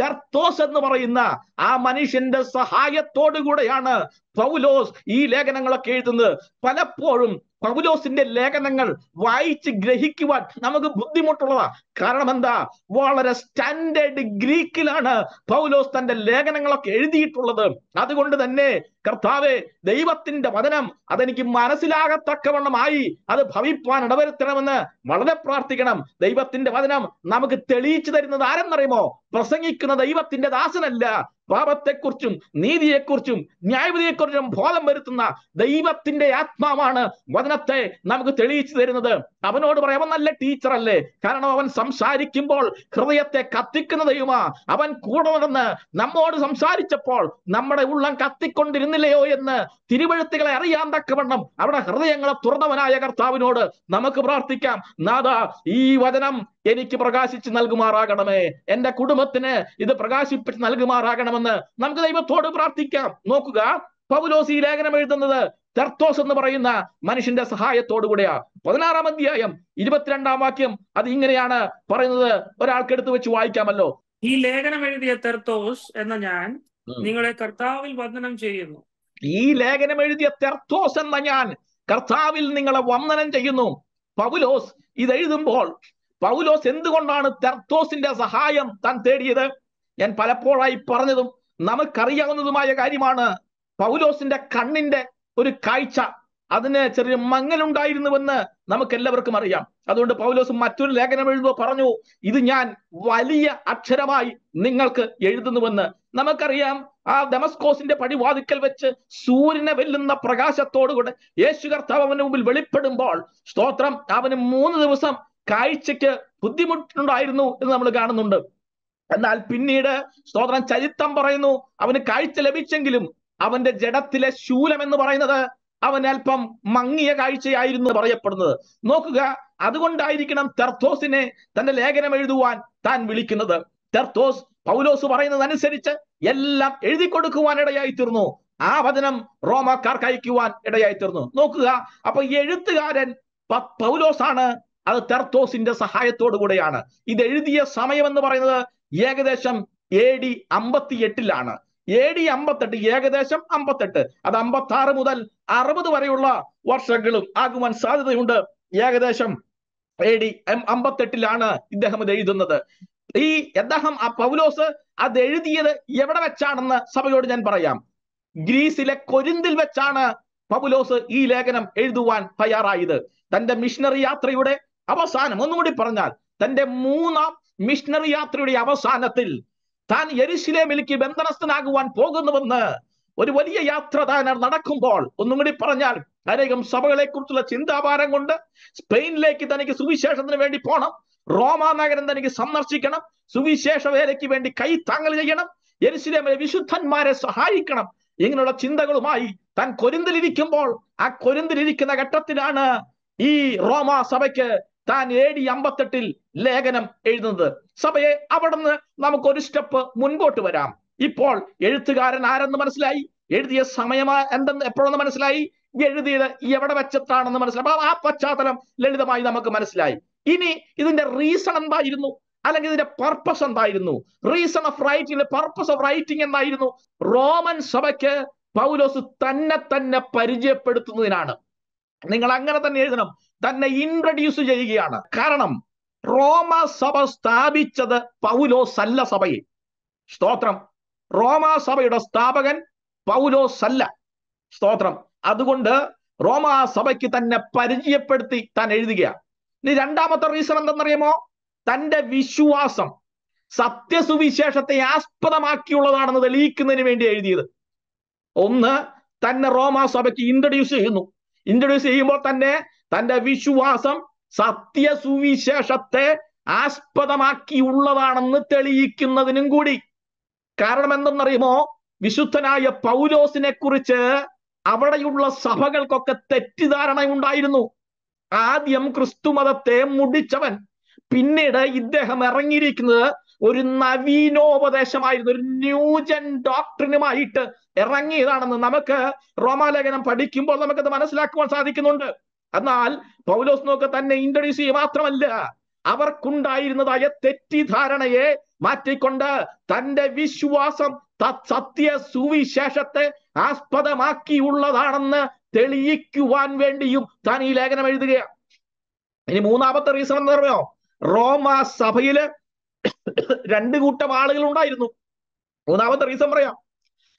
തെർത്തോസ് എന്ന് പറയുന്ന ആ മനുഷ്യന്റെ സഹായത്തോടുകൂടെയാണ് പൗലോസ് ഈ ലേഖനങ്ങളൊക്കെ എഴുതുന്നത് പലപ്പോഴും പൗലോസിന്റെ ലേഖനങ്ങൾ വായിച്ച് ഗ്രഹിക്കുവാൻ നമുക്ക് ബുദ്ധിമുട്ടുള്ളതാ കാരണം എന്താ വളരെ സ്റ്റാൻഡേർഡ് ഗ്രീക്കിലാണ് പൗലോസ് തന്റെ ലേഖനങ്ങളൊക്കെ എഴുതിയിട്ടുള്ളത് അതുകൊണ്ട് തന്നെ കർത്താവെ ദൈവത്തിന്റെ വചനം അതെനിക്ക് മനസ്സിലാകത്തക്കവണ്ണമായി അത് ഭവിപ്പാൻ ഇടവരുത്തണമെന്ന് വളരെ പ്രാർത്ഥിക്കണം ദൈവത്തിന്റെ വചനം നമുക്ക് തെളിയിച്ചു തരുന്നത് ആരെന്നറിയുമോ പ്രസംഗിക്കുന്ന ദൈവത്തിന്റെ ദാസനല്ല പാപത്തെക്കുറിച്ചും നീതിയെക്കുറിച്ചും ന്യായവിധിയെക്കുറിച്ചും ബോധം വരുത്തുന്ന ദൈവത്തിന്റെ ആത്മാവാണ് വചനത്തെ നമുക്ക് തെളിയിച്ചു തരുന്നത് അവനോട് പറയാം അവൻ നല്ല ടീച്ചറല്ലേ കാരണം അവൻ സംസാരിക്കുമ്പോൾ ഹൃദയത്തെ കത്തിക്കുന്ന ദൈവമാ അവൻ കൂടെ നടന്ന് നമ്മോട് സംസാരിച്ചപ്പോൾ നമ്മുടെ ഉള്ളം കത്തിക്കൊണ്ടിരുന്നില്ലയോ എന്ന് തിരുവഴുത്തുകളെ അറിയാൻ തക്കവണ്ണം അവിടെ ഹൃദയങ്ങളെ തുറന്നവനായ കർത്താവിനോട് നമുക്ക് പ്രാർത്ഥിക്കാം നാഥ ഈ വചനം എനിക്ക് പ്രകാശിച്ച് നൽകുമാറാകണമേ എന്റെ കുടുംബത്തിന് ഇത് പ്രകാശിപ്പിച്ച് നൽകുമാറാകണമെന്ന് വേണമെന്ന് നമുക്ക് ദൈവത്തോട് പ്രാർത്ഥിക്കാം നോക്കുക പൗലോസ് ഈ ലേഖനം എഴുതുന്നത് തെർത്തോസ് എന്ന് പറയുന്ന മനുഷ്യന്റെ സഹായത്തോടു കൂടെയാ പതിനാറാം അധ്യായം ഇരുപത്തിരണ്ടാം വാക്യം അത് ഇങ്ങനെയാണ് പറയുന്നത് ഒരാൾക്ക് എടുത്തു വെച്ച് വായിക്കാമല്ലോ ഈ ലേഖനം എഴുതിയ തെർത്തോസ് എന്ന ഞാൻ നിങ്ങളെ കർത്താവിൽ വന്ദനം ചെയ്യുന്നു ഈ ലേഖനം എഴുതിയ തെർത്തോസ് എന്ന ഞാൻ കർത്താവിൽ നിങ്ങളെ വന്ദനം ചെയ്യുന്നു പൗലോസ് ഇത് പൗലോസ് എന്തുകൊണ്ടാണ് തെർത്തോസിന്റെ സഹായം താൻ തേടിയത് ഞാൻ പലപ്പോഴായി പറഞ്ഞതും നമുക്കറിയാവുന്നതുമായ കാര്യമാണ് പൗലോസിന്റെ കണ്ണിന്റെ ഒരു കാഴ്ച അതിന് ചെറിയ മങ്ങലുണ്ടായിരുന്നുവെന്ന് നമുക്ക് എല്ലാവർക്കും അറിയാം അതുകൊണ്ട് പൗലോസ് മറ്റൊരു ലേഖനം എഴുതുമ്പോൾ പറഞ്ഞു ഇത് ഞാൻ വലിയ അക്ഷരമായി നിങ്ങൾക്ക് എഴുതുന്നുവെന്ന് നമുക്കറിയാം ആ ഡെമസ്കോസിന്റെ പടിവാതിക്കൽ വെച്ച് സൂര്യനെ വെല്ലുന്ന പ്രകാശത്തോടുകൂടെ യേശു കർത്താവ് അവന്റെ മുമ്പിൽ വെളിപ്പെടുമ്പോൾ സ്തോത്രം അവന് മൂന്ന് ദിവസം കാഴ്ചയ്ക്ക് ബുദ്ധിമുട്ടുണ്ടായിരുന്നു എന്ന് നമ്മൾ കാണുന്നുണ്ട് എന്നാൽ പിന്നീട് സ്തോത്രം ചരിത്രം പറയുന്നു അവന് കാഴ്ച ലഭിച്ചെങ്കിലും അവന്റെ ജഡത്തിലെ ശൂലം എന്ന് പറയുന്നത് അവൻ അല്പം മങ്ങിയ കാഴ്ചയായിരുന്നു പറയപ്പെടുന്നത് നോക്കുക അതുകൊണ്ടായിരിക്കണം തെർത്തോസിനെ തന്റെ ലേഖനം എഴുതുവാൻ താൻ വിളിക്കുന്നത് തെർത്തോസ് പൗലോസ് പറയുന്നതനുസരിച്ച് എല്ലാം എഴുതി കൊടുക്കുവാൻ ഇടയായി തീർന്നു ആ വചനം റോമാക്കാർക്ക് അയക്കുവാൻ ഇടയായി തീർന്നു നോക്കുക അപ്പൊ എഴുത്തുകാരൻ പൗലോസാണ് അത് തെർത്തോസിന്റെ സഹായത്തോടു കൂടെയാണ് ഇത് എഴുതിയ സമയം എന്ന് പറയുന്നത് ഏകദേശം എ ഡി അമ്പത്തി എട്ടിലാണ് എ ഡി അമ്പത്തെട്ട് ഏകദേശം അമ്പത്തെട്ട് അത് അമ്പത്തി ആറ് മുതൽ അറുപത് വരെയുള്ള വർഷങ്ങളും ആകുവാൻ സാധ്യതയുണ്ട് ഏകദേശം എ ഡി അമ്പത്തെട്ടിലാണ് ഇദ്ദേഹം ഇത് എഴുതുന്നത് ഈ അദ്ദേഹം ആ പൗലോസ് അത് എഴുതിയത് എവിടെ വെച്ചാണെന്ന് സഭയോട് ഞാൻ പറയാം ഗ്രീസിലെ കൊരിന്തിൽ വെച്ചാണ് പൗലോസ് ഈ ലേഖനം എഴുതുവാൻ തയ്യാറായത് തന്റെ മിഷണറി യാത്രയുടെ അവസാനം ഒന്നുകൂടി പറഞ്ഞാൽ തന്റെ മൂന്നാം മിഷണറി യാത്രയുടെ അവസാനത്തിൽ താൻ എരിശിലേമിലേക്ക് ബന്ധനസ്ഥനാകുവാൻ പോകുന്നുവെന്ന് ഒരു വലിയ യാത്ര താൻ നടക്കുമ്പോൾ ഒന്നും കൂടി പറഞ്ഞാൽ അനേകം സഭകളെ കുറിച്ചുള്ള ചിന്താഭാരം കൊണ്ട് സ്പെയിനിലേക്ക് തനിക്ക് സുവിശേഷത്തിന് വേണ്ടി പോകണം റോമാ നഗരം തനിക്ക് സന്ദർശിക്കണം സുവിശേഷ വേലയ്ക്ക് വേണ്ടി താങ്ങൽ ചെയ്യണം എരിശിലേമിലെ വിശുദ്ധന്മാരെ സഹായിക്കണം ഇങ്ങനെയുള്ള ചിന്തകളുമായി താൻ കൊരിന്തിലിരിക്കുമ്പോൾ ആ കൊരിന്തിലിരിക്കുന്ന ഘട്ടത്തിലാണ് ഈ റോമാ സഭയ്ക്ക് താൻ എ ഡി അമ്പത്തെട്ടിൽ ലേഖനം എഴുതുന്നത് സഭയെ അവിടുന്ന് നമുക്ക് ഒരു സ്റ്റെപ്പ് മുൻപോട്ട് വരാം ഇപ്പോൾ എഴുത്തുകാരൻ ആരെന്ന് മനസ്സിലായി എഴുതിയ സമയമാ എന്തെന്ന് എപ്പോഴെന്ന് മനസ്സിലായി എഴുതിയത് എവിടെ വെച്ചത്താണെന്ന് മനസ്സിലായി ആ പശ്ചാത്തലം ലളിതമായി നമുക്ക് മനസ്സിലായി ഇനി ഇതിന്റെ റീസൺ എന്തായിരുന്നു അല്ലെങ്കിൽ ഇതിന്റെ പർപ്പസ് എന്തായിരുന്നു reason of writing purpose of writing എന്തായിരുന്നു റോമൻ സഭയ്ക്ക് പൗലോസ് തന്നെ തന്നെ പരിചയപ്പെടുത്തുന്നതിനാണ് നിങ്ങൾ അങ്ങനെ തന്നെ എഴുതണം തന്നെ ഇൻട്രഡ്യൂസ് ചെയ്യുകയാണ് കാരണം റോമ സഭ സ്ഥാപിച്ചത് പൗലോ സല്ല സഭയെ സ്തോത്രം റോമ സഭയുടെ സ്ഥാപകൻ പൗലോ സല്ല സ്തോത്രം അതുകൊണ്ട് റോമ സഭയ്ക്ക് തന്നെ പരിചയപ്പെടുത്തി താൻ എഴുതുകയാണ് ഇനി രണ്ടാമത്തെ റീസൺ എന്തെന്നറിയുമോ തന്റെ വിശ്വാസം സത്യസുവിശേഷത്തെ ആസ്പദമാക്കിയുള്ളതാണെന്ന് തെളിയിക്കുന്നതിന് വേണ്ടി എഴുതിയത് ഒന്ന് തന്നെ റോമ സഭയ്ക്ക് ഇൻട്രൊഡ്യൂസ് ചെയ്യുന്നു ഇൻട്രൊഡ്യൂസ് ചെയ്യുമ്പോൾ തന്നെ തന്റെ വിശ്വാസം സത്യ സുവിശേഷത്തെ ആസ്പദമാക്കിയുള്ളതാണെന്ന് തെളിയിക്കുന്നതിനും കൂടി കാരണം എന്തെന്നറിയുമോ വിശുദ്ധനായ പൗലോസിനെ കുറിച്ച് അവിടെയുള്ള സഭകൾക്കൊക്കെ തെറ്റിദ്ധാരണ ഉണ്ടായിരുന്നു ആദ്യം ക്രിസ്തുമതത്തെ മുടിച്ചവൻ പിന്നീട് ഇദ്ദേഹം ഇറങ്ങിയിരിക്കുന്നത് ഒരു നവീനോപദേശമായിരുന്നു ഒരു ന്യൂജൻ ഡോക്ടറിനുമായിട്ട് ഇറങ്ങിയതാണെന്ന് നമുക്ക് റോമാലേഖനം പഠിക്കുമ്പോൾ നമുക്കത് മനസ്സിലാക്കുവാൻ സാധിക്കുന്നുണ്ട് എന്നാൽ പൗലോസ് നോക്ക തന്നെ ഇൻട്രൊഡ്യൂസ് ചെയ്യുക മാത്രമല്ല അവർക്കുണ്ടായിരുന്നതായ തെറ്റിദ്ധാരണയെ മാറ്റിക്കൊണ്ട് തന്റെ വിശ്വാസം സത്യ സുവിശേഷത്തെ ആസ്പദമാക്കിയുള്ളതാണെന്ന് തെളിയിക്കുവാൻ വേണ്ടിയും താൻ ഈ ലേഖനം എഴുതുകയാണ് ഇനി മൂന്നാമത്തെ റീസൺ എന്ന് പറയുമോ റോമ സഭയില് രണ്ട് കൂട്ടം ആളുകൾ ഉണ്ടായിരുന്നു മൂന്നാമത്തെ റീസൺ പറയാം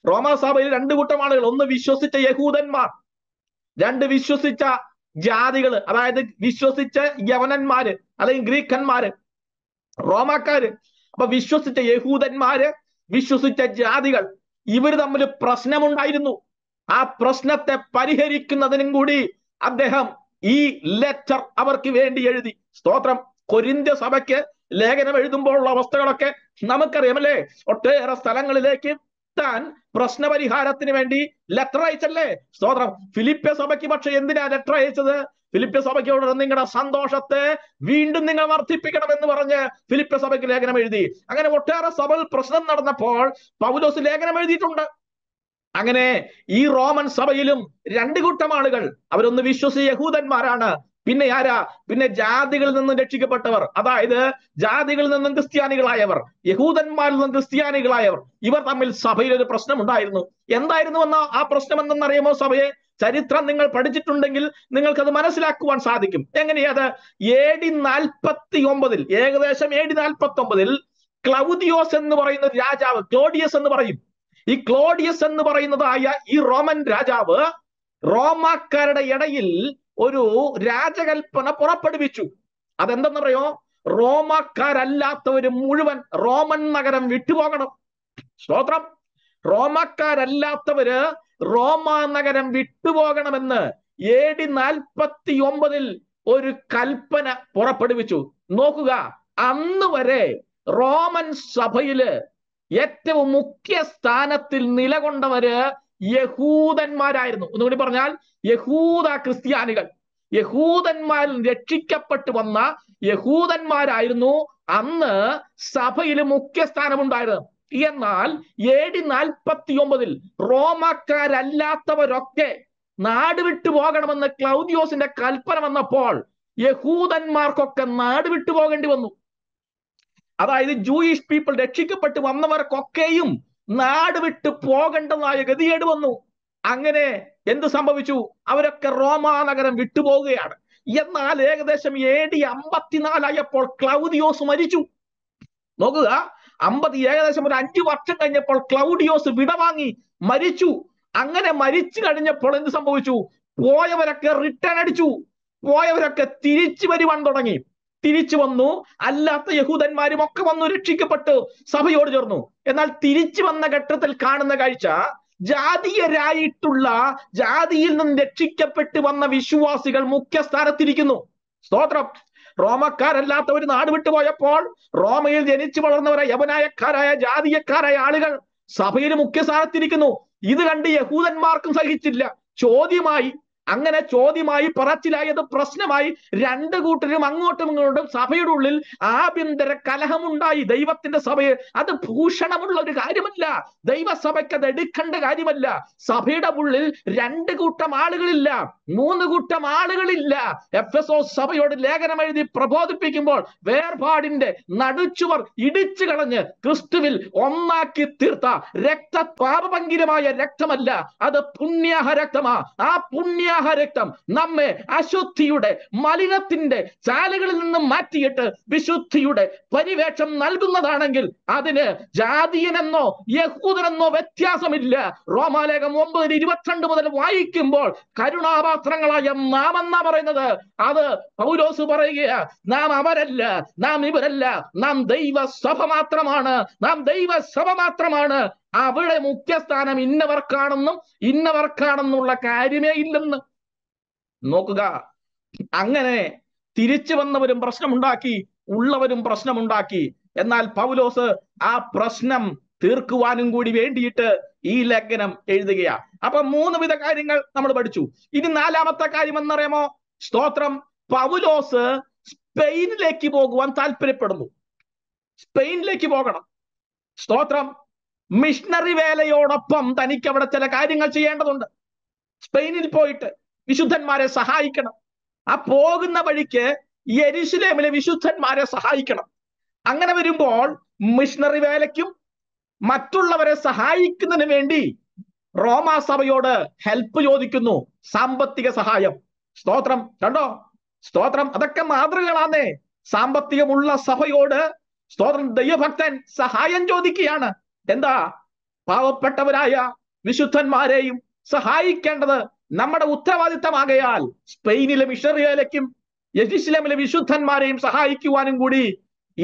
റോമ സഭയിൽ രണ്ട് കൂട്ടം ആളുകൾ ഒന്ന് വിശ്വസിച്ച യഹൂദന്മാർ രണ്ട് വിശ്വസിച്ച ജാതികൾ അതായത് വിശ്വസിച്ച യവനന്മാര് അല്ലെങ്കിൽ ഗ്രീക്കന്മാര് റോമാക്കാര് അപ്പൊ വിശ്വസിച്ച യഹൂദന്മാര് വിശ്വസിച്ച ജാതികൾ ഇവർ തമ്മിൽ പ്രശ്നമുണ്ടായിരുന്നു ആ പ്രശ്നത്തെ പരിഹരിക്കുന്നതിനും കൂടി അദ്ദേഹം ഈ ലെറ്റർ അവർക്ക് വേണ്ടി എഴുതി സ്തോത്രം കൊരിന്ത്യ സഭയ്ക്ക് ലേഖനം എഴുതുമ്പോഴുള്ള അവസ്ഥകളൊക്കെ നമുക്കറിയാമല്ലേ ഒട്ടേറെ സ്ഥലങ്ങളിലേക്ക് താൻ പ്രശ്നപരിഹാരത്തിന് വേണ്ടി ലെറ്റർ അയച്ചല്ലേ സ്തോത്രം ഫിലിപ്പ്യ സഭയ്ക്ക് പക്ഷെ എന്തിനാ ലെറ്റർ അയച്ചത് ഫിലിപ്പ്യ സഭയ്ക്കോട് നിങ്ങളുടെ സന്തോഷത്തെ വീണ്ടും നിങ്ങൾ വർദ്ധിപ്പിക്കണം എന്ന് പറഞ്ഞ് ഫിലിപ്പ്യ സഭയ്ക്ക് ലേഖനം എഴുതി അങ്ങനെ ഒട്ടേറെ സഭയിൽ പ്രശ്നം നടന്നപ്പോൾ പൗലോസ് ലേഖനം എഴുതിയിട്ടുണ്ട് അങ്ങനെ ഈ റോമൻ സഭയിലും രണ്ട് കൂട്ടം ആളുകൾ അവരൊന്ന് വിശ്വസി യഹൂദന്മാരാണ് പിന്നെ ആരാ പിന്നെ ജാതികളിൽ നിന്നും രക്ഷിക്കപ്പെട്ടവർ അതായത് ജാതികളിൽ നിന്നും ക്രിസ്ത്യാനികളായവർ യഹൂദന്മാരിൽ നിന്നും ക്രിസ്ത്യാനികളായവർ ഇവർ തമ്മിൽ സഭയിൽ ഒരു പ്രശ്നം ഉണ്ടായിരുന്നു എന്തായിരുന്നു എന്ന ആ പ്രശ്നം എന്തെന്നറിയുമോ സഭയെ ചരിത്രം നിങ്ങൾ പഠിച്ചിട്ടുണ്ടെങ്കിൽ നിങ്ങൾക്കത് മനസ്സിലാക്കുവാൻ സാധിക്കും എങ്ങനെയത് എ ഡി നാൽപ്പത്തി ഒമ്പതിൽ ഏകദേശം എ ഡി നാൽപ്പത്തി ഒമ്പതിൽ ക്ലൗദിയോസ് എന്ന് പറയുന്ന രാജാവ് ക്ലോഡിയസ് എന്ന് പറയും ഈ ക്ലോഡിയസ് എന്ന് പറയുന്നതായ ഈ റോമൻ രാജാവ് റോമാക്കാരുടെ ഇടയിൽ ഒരു രാജകൽപ്പന പുറപ്പെടുവിച്ചു അതെന്തെന്നറിയോ റോമക്കാരല്ലാത്തവര് മുഴുവൻ റോമൻ നഗരം വിട്ടുപോകണം സ്തോത്രം റോമക്കാരല്ലാത്തവര് റോമ നഗരം വിട്ടുപോകണമെന്ന് എ ഡി നാൽപ്പത്തി ഒമ്പതിൽ ഒരു കൽപ്പന പുറപ്പെടുവിച്ചു നോക്കുക അന്ന് വരെ റോമൻ സഭയില് ഏറ്റവും മുഖ്യ സ്ഥാനത്തിൽ നിലകൊണ്ടവര് യഹൂദന്മാരായിരുന്നു ഒന്നുകൂടി പറഞ്ഞാൽ യഹൂദ ക്രിസ്ത്യാനികൾ യഹൂദന്മാരിൽ രക്ഷിക്കപ്പെട്ടു വന്ന യഹൂദന്മാരായിരുന്നു അന്ന് സഭയിൽ മുഖ്യ സ്ഥാനമുണ്ടായിരുന്നത് എന്നാൽ എ ഡി നാൽപ്പത്തി ഒമ്പതിൽ റോമക്കാരല്ലാത്തവരൊക്കെ നാട് വിട്ടു പോകണമെന്ന് ക്ലൗദിയോസിന്റെ കൽപ്പന വന്നപ്പോൾ യഹൂദന്മാർക്കൊക്കെ നാട് വിട്ടു പോകേണ്ടി വന്നു അതായത് ജൂയിഷ് പീപ്പിൾ രക്ഷിക്കപ്പെട്ട് വന്നവർക്കൊക്കെയും നാട് വിട്ട് പോകേണ്ടതായ ഗതികേട് വന്നു അങ്ങനെ എന്ത് സംഭവിച്ചു അവരൊക്കെ റോമാനഗരം വിട്ടുപോകുകയാണ് എന്നാൽ ഏകദേശം എ ഡി അമ്പത്തിനാലായപ്പോൾ ക്ലൗദിയോസ് മരിച്ചു നോക്കുക അമ്പത് ഏകദേശം ഒരു അഞ്ചു വർഷം കഴിഞ്ഞപ്പോൾ ക്ലൗഡിയോസ് വിടവാങ്ങി മരിച്ചു അങ്ങനെ മരിച്ചു കഴിഞ്ഞപ്പോൾ എന്ത് സംഭവിച്ചു പോയവരൊക്കെ റിട്ടേൺ അടിച്ചു പോയവരൊക്കെ തിരിച്ചു വരുവാൻ തുടങ്ങി തിരിച്ചു വന്നു അല്ലാത്ത യഹൂദന്മാരും ഒക്കെ വന്നു രക്ഷിക്കപ്പെട്ടു സഭയോട് ചേർന്നു എന്നാൽ തിരിച്ചു വന്ന ഘട്ടത്തിൽ കാണുന്ന കാഴ്ച ജാതീയരായിട്ടുള്ള ജാതിയിൽ നിന്ന് രക്ഷിക്കപ്പെട്ട് വന്ന വിശ്വാസികൾ മുഖ്യ സ്ഥാനത്തിരിക്കുന്നു സ്തോത്രം റോമക്കാരല്ലാത്ത ഒരു നാട് വിട്ടുപോയപ്പോൾ റോമയിൽ ജനിച്ചു വളർന്നവരായ യവനായക്കാരായ ജാതീയക്കാരായ ആളുകൾ സഭയിൽ മുഖ്യ സ്ഥാനത്തിരിക്കുന്നു ഇത് കണ്ട് യഹൂദന്മാർക്കും സഹിച്ചില്ല ചോദ്യമായി അങ്ങനെ ചോദ്യമായി പറച്ചിലായത് പ്രശ്നമായി രണ്ട് കൂട്ടരും അങ്ങോട്ടും ഇങ്ങോട്ടും സഭയുടെ ഉള്ളിൽ ആഭ്യന്തര കലഹമുണ്ടായി ദൈവത്തിന്റെ സഭയെ അത് ഭൂഷണമുള്ള ഒരു കാര്യമല്ല ദൈവസഭയ്ക്ക് അത് എടുക്കേണ്ട കാര്യമല്ല സഭയുടെ ഉള്ളിൽ രണ്ട് കൂട്ടം ആളുകളില്ല മൂന്ന് കൂട്ടം ആളുകളില്ല എഫ് എസ് ഒ സഭയോട് ലേഖനം എഴുതി പ്രബോധിപ്പിക്കുമ്പോൾ വേർപാടിന്റെ നടുച്ചുവർ ഇടിച്ചു കളഞ്ഞ് ക്രിസ്തുവിൽ ഒന്നാക്കി തീർത്ത രക്ത രക്തമല്ല അത് പുണ്യാഹ രക്തമാ ആ പുണ്യ ദാഹരക്തം നമ്മെ അശുദ്ധിയുടെ മലിനത്തിന്റെ ചാലുകളിൽ നിന്ന് മാറ്റിയിട്ട് വിശുദ്ധിയുടെ പരിവേഷം നൽകുന്നതാണെങ്കിൽ അതിന് ജാതിയനെന്നോ യഹൂദനെന്നോ വ്യത്യാസമില്ല റോമാലേഖം ഒമ്പതിന് ഇരുപത്തിരണ്ട് മുതൽ വായിക്കുമ്പോൾ കരുണാപാത്രങ്ങളായ നാം എന്നാ പറയുന്നത് അത് പൗലോസ് പറയുക നാം അവരല്ല നാം ഇവരല്ല നാം ദൈവ സഭ മാത്രമാണ് നാം സഭ മാത്രമാണ് അവിടെ മുഖ്യസ്ഥാനം ഇന്നവർക്കാണെന്നും ഇന്നവർക്കാണെന്നുള്ള കാര്യമേ ഇല്ലെന്നും നോക്കുക അങ്ങനെ തിരിച്ചു വന്നവരും പ്രശ്നമുണ്ടാക്കി ഉള്ളവരും പ്രശ്നമുണ്ടാക്കി എന്നാൽ പൗലോസ് ആ പ്രശ്നം തീർക്കുവാനും കൂടി വേണ്ടിയിട്ട് ഈ ലേഖനം എഴുതുകയാണ് അപ്പൊ മൂന്ന് വിധ കാര്യങ്ങൾ നമ്മൾ പഠിച്ചു ഇനി നാലാമത്തെ കാര്യം എന്നറിയാമോ സ്തോത്രം പൗലോസ് സ്പെയിനിലേക്ക് പോകുവാൻ താല്പര്യപ്പെടുന്നു സ്പെയിനിലേക്ക് പോകണം സ്തോത്രം മിഷണറി വേലയോടൊപ്പം തനിക്ക് അവിടെ ചില കാര്യങ്ങൾ ചെയ്യേണ്ടതുണ്ട് സ്പെയിനിൽ പോയിട്ട് വിശുദ്ധന്മാരെ സഹായിക്കണം ആ പോകുന്ന വഴിക്ക് യരിശിലേമിലെ വിശുദ്ധന്മാരെ സഹായിക്കണം അങ്ങനെ വരുമ്പോൾ മിഷണറി വേലയ്ക്കും മറ്റുള്ളവരെ സഹായിക്കുന്നതിന് വേണ്ടി റോമാ സഭയോട് ഹെൽപ്പ് ചോദിക്കുന്നു സാമ്പത്തിക സഹായം സ്തോത്രം കണ്ടോ സ്തോത്രം അതൊക്കെ മാതൃകകളാന്നേ സാമ്പത്തികമുള്ള സഭയോട് സ്തോത്രം ദൈവഭക്തൻ സഹായം ചോദിക്കുകയാണ് എന്താ പാവപ്പെട്ടവരായ വിശുദ്ധന്മാരെയും സഹായിക്കേണ്ടത് നമ്മുടെ ഉത്തരവാദിത്തമാകയാൽ സ്പെയിനിലെ മിഷറിയയിലേക്കും യജിസ്ലമിലെ വിശുദ്ധന്മാരെയും സഹായിക്കുവാനും കൂടി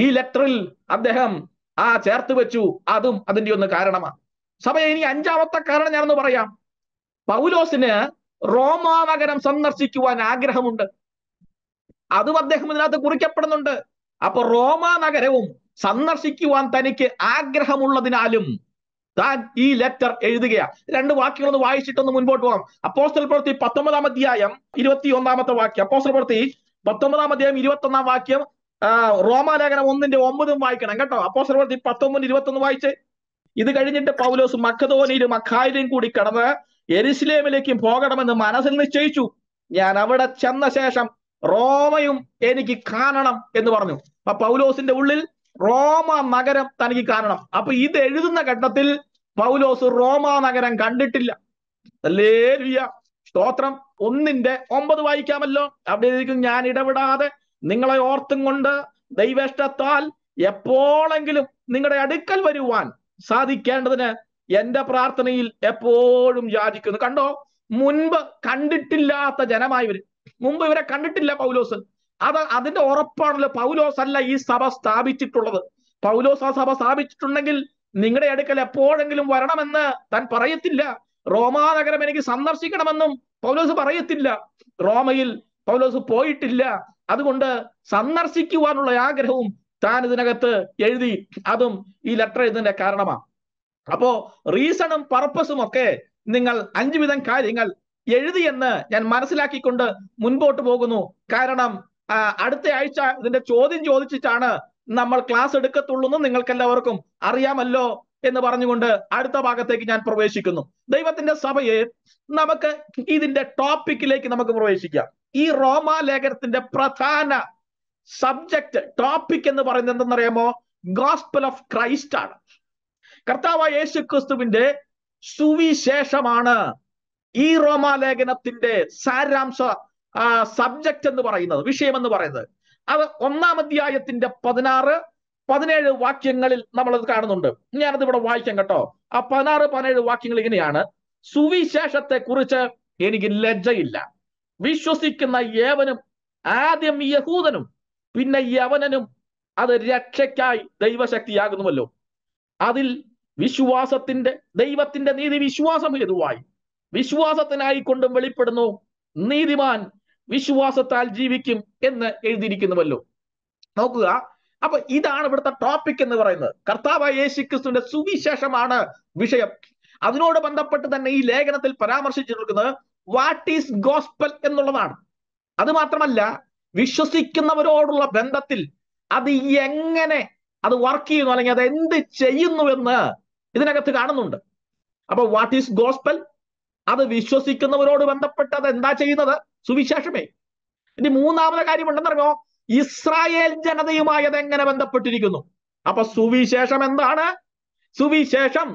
ഈ ലെറ്ററിൽ അദ്ദേഹം ആ ചേർത്ത് വെച്ചു അതും അതിന്റെ ഒന്ന് കാരണമാണ് സഭ ഇനി അഞ്ചാമത്തെ കാരണം ഞാനൊന്ന് പറയാം പൗലോസിന് റോമാ നഗരം സന്ദർശിക്കുവാൻ ആഗ്രഹമുണ്ട് അതും അദ്ദേഹം ഇതിനകത്ത് കുറിക്കപ്പെടുന്നുണ്ട് അപ്പൊ റോമാ നഗരവും സന്ദർശിക്കുവാൻ തനിക്ക് ആഗ്രഹമുള്ളതിനാലും താൻ ഈ ലെറ്റർ എഴുതുകയാണ് രണ്ട് വാക്യങ്ങളൊന്ന് വായിച്ചിട്ടൊന്ന് മുൻപോട്ട് പോകാം അപ്പോസ്റ്റൽ പ്രവൃത്തി പത്തൊമ്പതാം അധ്യായം ഇരുപത്തി ഒന്നാമത്തെ വാക്യം അപ്പോസ്റ്റൽ പ്രവൃത്തി പത്തൊമ്പതാം അധ്യായം ഇരുപത്തി ഒന്നാം വാക്യം റോമാലേഖനം ഒന്നിന്റെ ഒമ്പതും വായിക്കണം കേട്ടോ അപ്പോസ്റ്റൽ പ്രവൃത്തി പത്തൊമ്പത് ഇരുപത്തി ഒന്ന് വായിച്ച് ഇത് കഴിഞ്ഞിട്ട് പൗലോസ് മക്കതോനിയിലും അഖായിലും കൂടി കടന്ന് എരിസ്ലേമിലേക്കും പോകണമെന്ന് മനസ്സിൽ നിശ്ചയിച്ചു ഞാൻ അവിടെ ചെന്ന ശേഷം റോമയും എനിക്ക് കാണണം എന്ന് പറഞ്ഞു അപ്പൊ പൗലോസിന്റെ ഉള്ളിൽ റോമ നഗരം തനിക്ക് കാരണം അപ്പൊ ഇത് എഴുതുന്ന ഘട്ടത്തിൽ പൗലോസ് റോമ നഗരം കണ്ടിട്ടില്ല അല്ലേ സ്തോത്രം ഒന്നിന്റെ ഒമ്പത് വായിക്കാമല്ലോ അവിടെ ഞാൻ ഇടപെടാതെ നിങ്ങളെ ഓർത്തും കൊണ്ട് ദൈവേഷ്ടത്താൽ എപ്പോഴെങ്കിലും നിങ്ങളുടെ അടുക്കൽ വരുവാൻ സാധിക്കേണ്ടതിന് എന്റെ പ്രാർത്ഥനയിൽ എപ്പോഴും യാചിക്കുന്നു കണ്ടോ മുൻപ് കണ്ടിട്ടില്ലാത്ത ജനമായി വരും മുമ്പ് ഇവരെ കണ്ടിട്ടില്ല പൗലോസ് അത് അതിന്റെ ഉറപ്പാണല്ലോ പൗലോസ് അല്ല ഈ സഭ സ്ഥാപിച്ചിട്ടുള്ളത് പൗലോസ് ആ സഭ സ്ഥാപിച്ചിട്ടുണ്ടെങ്കിൽ നിങ്ങളുടെ അടുക്കൽ എപ്പോഴെങ്കിലും വരണമെന്ന് താൻ പറയത്തില്ല റോമാനഗരം എനിക്ക് സന്ദർശിക്കണമെന്നും പൗലോസ് പറയത്തില്ല റോമയിൽ പൗലോസ് പോയിട്ടില്ല അതുകൊണ്ട് സന്ദർശിക്കുവാനുള്ള ആഗ്രഹവും താൻ ഇതിനകത്ത് എഴുതി അതും ഈ ലെറ്റർ എഴുതുന്നതിന്റെ കാരണമാണ് അപ്പോ റീസണും പർപ്പസും ഒക്കെ നിങ്ങൾ അഞ്ചു വിധം കാര്യങ്ങൾ എഴുതിയെന്ന് ഞാൻ മനസ്സിലാക്കിക്കൊണ്ട് മുൻപോട്ട് പോകുന്നു കാരണം അടുത്ത ആഴ്ച ഇതിന്റെ ചോദ്യം ചോദിച്ചിട്ടാണ് നമ്മൾ ക്ലാസ് എടുക്കത്തുള്ളൂ എന്ന് നിങ്ങൾക്കെല്ലാവർക്കും അറിയാമല്ലോ എന്ന് പറഞ്ഞുകൊണ്ട് അടുത്ത ഭാഗത്തേക്ക് ഞാൻ പ്രവേശിക്കുന്നു ദൈവത്തിന്റെ സഭയെ നമുക്ക് ഇതിന്റെ ടോപ്പിക്കിലേക്ക് നമുക്ക് പ്രവേശിക്കാം ഈ റോമാ ലേഖനത്തിന്റെ പ്രധാന സബ്ജക്റ്റ് ടോപ്പിക് എന്ന് പറയുന്നത് എന്തെന്നറിയാമോ ഗോസ്പൽ ഓഫ് ക്രൈസ്റ്റ് ആണ് കർത്താവ് യേശു ക്രിസ്തുവിന്റെ സുവിശേഷമാണ് ഈ റോമാ ലേഖനത്തിന്റെ സാരാംശ സബ്ജക്റ്റ് എന്ന് പറയുന്നത് വിഷയം എന്ന് പറയുന്നത് അത് ഒന്നാം അധ്യായത്തിന്റെ പതിനാറ് പതിനേഴ് വാക്യങ്ങളിൽ നമ്മളത് കാണുന്നുണ്ട് ഞാനത് ഇവിടെ വായിക്കാം കേട്ടോ ആ പതിനാറ് പതിനേഴ് വാക്യങ്ങൾ ഇങ്ങനെയാണ് സുവിശേഷത്തെ കുറിച്ച് എനിക്ക് ലജ്ജയില്ല വിശ്വസിക്കുന്ന ഏവനും ആദ്യം യഹൂദനും പിന്നെ യവനനും അത് രക്ഷയ്ക്കായി ദൈവശക്തിയാകുന്നുവല്ലോ അതിൽ വിശ്വാസത്തിന്റെ ദൈവത്തിന്റെ നീതി വിശ്വാസം ഹേതുവായി വിശ്വാസത്തിനായിക്കൊണ്ടും വെളിപ്പെടുന്നു നീതിമാൻ വിശ്വാസത്താൽ ജീവിക്കും എന്ന് എഴുതിയിരിക്കുന്നുവല്ലോ നോക്കുക അപ്പൊ ഇതാണ് ഇവിടുത്തെ ടോപ്പിക് എന്ന് പറയുന്നത് കർത്താവ് യേശു ക്രിസ്തുവിന്റെ സുവിശേഷമാണ് വിഷയം അതിനോട് ബന്ധപ്പെട്ട് തന്നെ ഈ ലേഖനത്തിൽ പരാമർശിച്ചിരിക്കുന്നത് വാട്ട് ഈസ് ഗോസ്പൽ എന്നുള്ളതാണ് അത് മാത്രമല്ല വിശ്വസിക്കുന്നവരോടുള്ള ബന്ധത്തിൽ അത് എങ്ങനെ അത് വർക്ക് ചെയ്യുന്നു അല്ലെങ്കിൽ അത് എന്ത് ചെയ്യുന്നു എന്ന് ഇതിനകത്ത് കാണുന്നുണ്ട് അപ്പൊ വാട്ട് ഈസ് ഗോസ്പൽ അത് വിശ്വസിക്കുന്നവരോട് ബന്ധപ്പെട്ട് അത് എന്താ ചെയ്യുന്നത് സുവിശേഷമേ ഇനി മൂന്നാമത് കാര്യമുണ്ടെന്നറിയോ ഇസ്രായേൽ ജനതയുമായി അതെങ്ങനെ ബന്ധപ്പെട്ടിരിക്കുന്നു അപ്പൊ സുവിശേഷം എന്താണ് സുവിശേഷം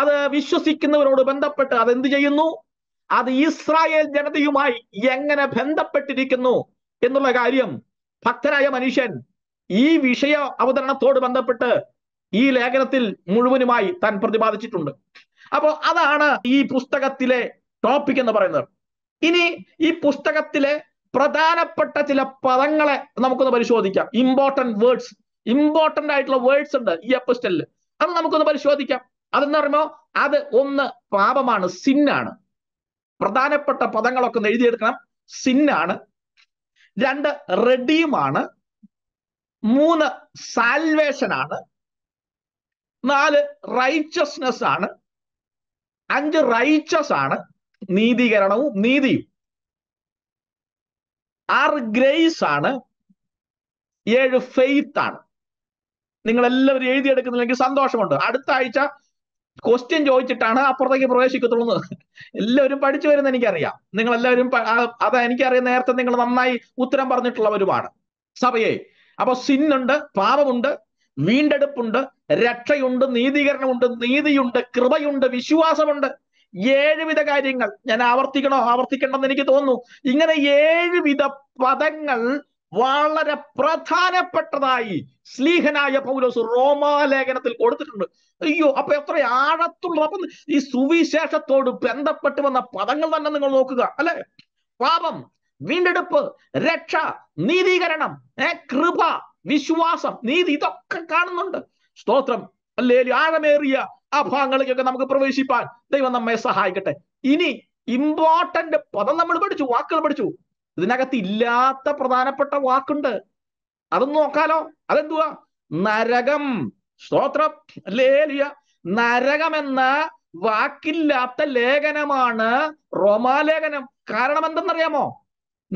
അത് വിശ്വസിക്കുന്നവരോട് ബന്ധപ്പെട്ട് അതെന്ത് ചെയ്യുന്നു അത് ഇസ്രായേൽ ജനതയുമായി എങ്ങനെ ബന്ധപ്പെട്ടിരിക്കുന്നു എന്നുള്ള കാര്യം ഭക്തരായ മനുഷ്യൻ ഈ വിഷയ അവതരണത്തോട് ബന്ധപ്പെട്ട് ഈ ലേഖനത്തിൽ മുഴുവനുമായി താൻ പ്രതിപാദിച്ചിട്ടുണ്ട് അപ്പോൾ അതാണ് ഈ പുസ്തകത്തിലെ ടോപ്പിക് എന്ന് പറയുന്നത് ഇനി ഈ പുസ്തകത്തിലെ പ്രധാനപ്പെട്ട ചില പദങ്ങളെ നമുക്കൊന്ന് പരിശോധിക്കാം ഇമ്പോർട്ടന്റ് വേർഡ്സ് ഇമ്പോർട്ടന്റ് ആയിട്ടുള്ള വേർഡ്സ് ഉണ്ട് ഈ അപ്പസ്റ്റലില് അത് നമുക്കൊന്ന് പരിശോധിക്കാം അതെന്ന് പറയുമ്പോൾ അത് ഒന്ന് പാപമാണ് സിന്നാണ് പ്രധാനപ്പെട്ട പദങ്ങളൊക്കെ ഒന്ന് എഴുതിയെടുക്കണം സിന്നാണ് രണ്ട് റെഡീമാണ് മൂന്ന് സാൽവേഷനാണ് ആണ് നാല് റൈച്ചസ്നെസ് ആണ് അഞ്ച് റൈച്ചസ് ആണ് നീതീകരണവും നീതിയും ആറ് ഗ്രേസ് ആണ് ഏഴ് ഫെയ്ത്ത് ആണ് നിങ്ങൾ എല്ലാവരും എഴുതിയെടുക്കുന്നില്ലെങ്കിൽ സന്തോഷമുണ്ട് അടുത്ത ആഴ്ച ക്വസ്റ്റ്യൻ ചോദിച്ചിട്ടാണ് അപ്പുറത്തേക്ക് പ്രവേശിക്കത്തുള്ളൂ എല്ലാവരും പഠിച്ചു വരുന്ന എനിക്കറിയാം നിങ്ങൾ എല്ലാവരും അതാ എനിക്കറിയാം നേരത്തെ നിങ്ങൾ നന്നായി ഉത്തരം പറഞ്ഞിട്ടുള്ളവരുമാണ് സഭയെ അപ്പൊ സിന്നുണ്ട് പാപമുണ്ട് വീണ്ടെടുപ്പുണ്ട് രക്ഷയുണ്ട് നീതീകരണമുണ്ട് നീതിയുണ്ട് കൃപയുണ്ട് വിശ്വാസമുണ്ട് ഏഴുവിധ കാര്യങ്ങൾ ഞാൻ ആവർത്തിക്കണോ ആവർത്തിക്കണ്ടെന്ന് എനിക്ക് തോന്നുന്നു ഇങ്ങനെ ഏഴുവിധ പദങ്ങൾ വളരെ പ്രധാനപ്പെട്ടതായി സ്ലീഹനായ പൗലോസ് റോമാലേഖനത്തിൽ കൊടുത്തിട്ടുണ്ട് അയ്യോ അപ്പൊ എത്ര ആഴത്തുള്ള അപ്പൊ ഈ സുവിശേഷത്തോട് ബന്ധപ്പെട്ട് വന്ന പദങ്ങൾ തന്നെ നിങ്ങൾ നോക്കുക അല്ലെ പാപം വീണ്ടെടുപ്പ് രക്ഷ നീതീകരണം കൃപ വിശ്വാസം നീതി ഇതൊക്കെ കാണുന്നുണ്ട് സ്തോത്രം അല്ലേ ആഴമേറിയ ആ ഭാഗങ്ങളിലേക്കൊക്കെ നമുക്ക് പ്രവേശിപ്പാൻ ദൈവം നമ്മെ സഹായിക്കട്ടെ ഇനി ഇമ്പോർട്ടന്റ് പദം നമ്മൾ പഠിച്ചു വാക്കുകൾ പഠിച്ചു ഇതിനകത്ത് ഇല്ലാത്ത പ്രധാനപ്പെട്ട വാക്കുണ്ട് അതൊന്ന് നോക്കാലോ അതെന്തുവാ നരകം സ്തോത്രം ലേലിയ നരകമെന്ന വാക്കില്ലാത്ത ലേഖനമാണ് റോമാലേഖനം കാരണം എന്തെന്നറിയാമോ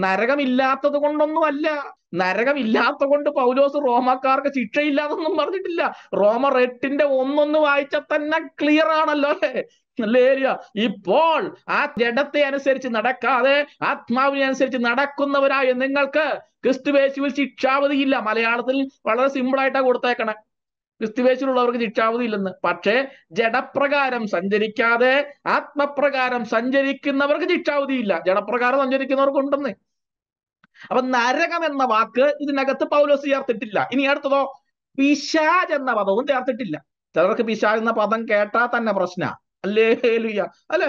നരകമില്ലാത്തത് അല്ല നരകമില്ലാത്ത കൊണ്ട് പൗലോസ് റോമക്കാർക്ക് ശിക്ഷയില്ലാതൊന്നും പറഞ്ഞിട്ടില്ല റോമ റെട്ടിന്റെ ഒന്നൊന്ന് വായിച്ച തന്നെ ക്ലിയർ ആണല്ലോ അല്ലേ നല്ലേരിയ ഇപ്പോൾ ആ ജഡത്തെ അനുസരിച്ച് നടക്കാതെ ആത്മാവിനെ അനുസരിച്ച് നടക്കുന്നവരായ നിങ്ങൾക്ക് ക്രിസ്തുവേശുവിൽ ശിക്ഷാവധിയില്ല മലയാളത്തിൽ വളരെ സിമ്പിൾ കൊടുത്തേക്കണം ക്രിസ്തുവേശുവിലുള്ളവർക്ക് ക്രിസ്തുവേശിലുള്ളവർക്ക് ശിക്ഷാവധിയില്ലെന്ന് പക്ഷേ ജഡപ്രകാരം സഞ്ചരിക്കാതെ ആത്മപ്രകാരം സഞ്ചരിക്കുന്നവർക്ക് ശിക്ഷാവധിയില്ല ജഡപ്രകാരം സഞ്ചരിക്കുന്നവർക്ക് ഉണ്ടെന്നേ അപ്പൊ നരകം എന്ന വാക്ക് ഇതിനകത്ത് പൗലോസ് ചേർത്തിട്ടില്ല ഇനി അടുത്തതോ പിശാജ് എന്ന പദവും ചേർത്തിട്ടില്ല ചിലർക്ക് പിശാജ് എന്ന പദം കേട്ടാ തന്നെ പ്രശ്ന അല്ലേ ലുയ്യ അല്ലെ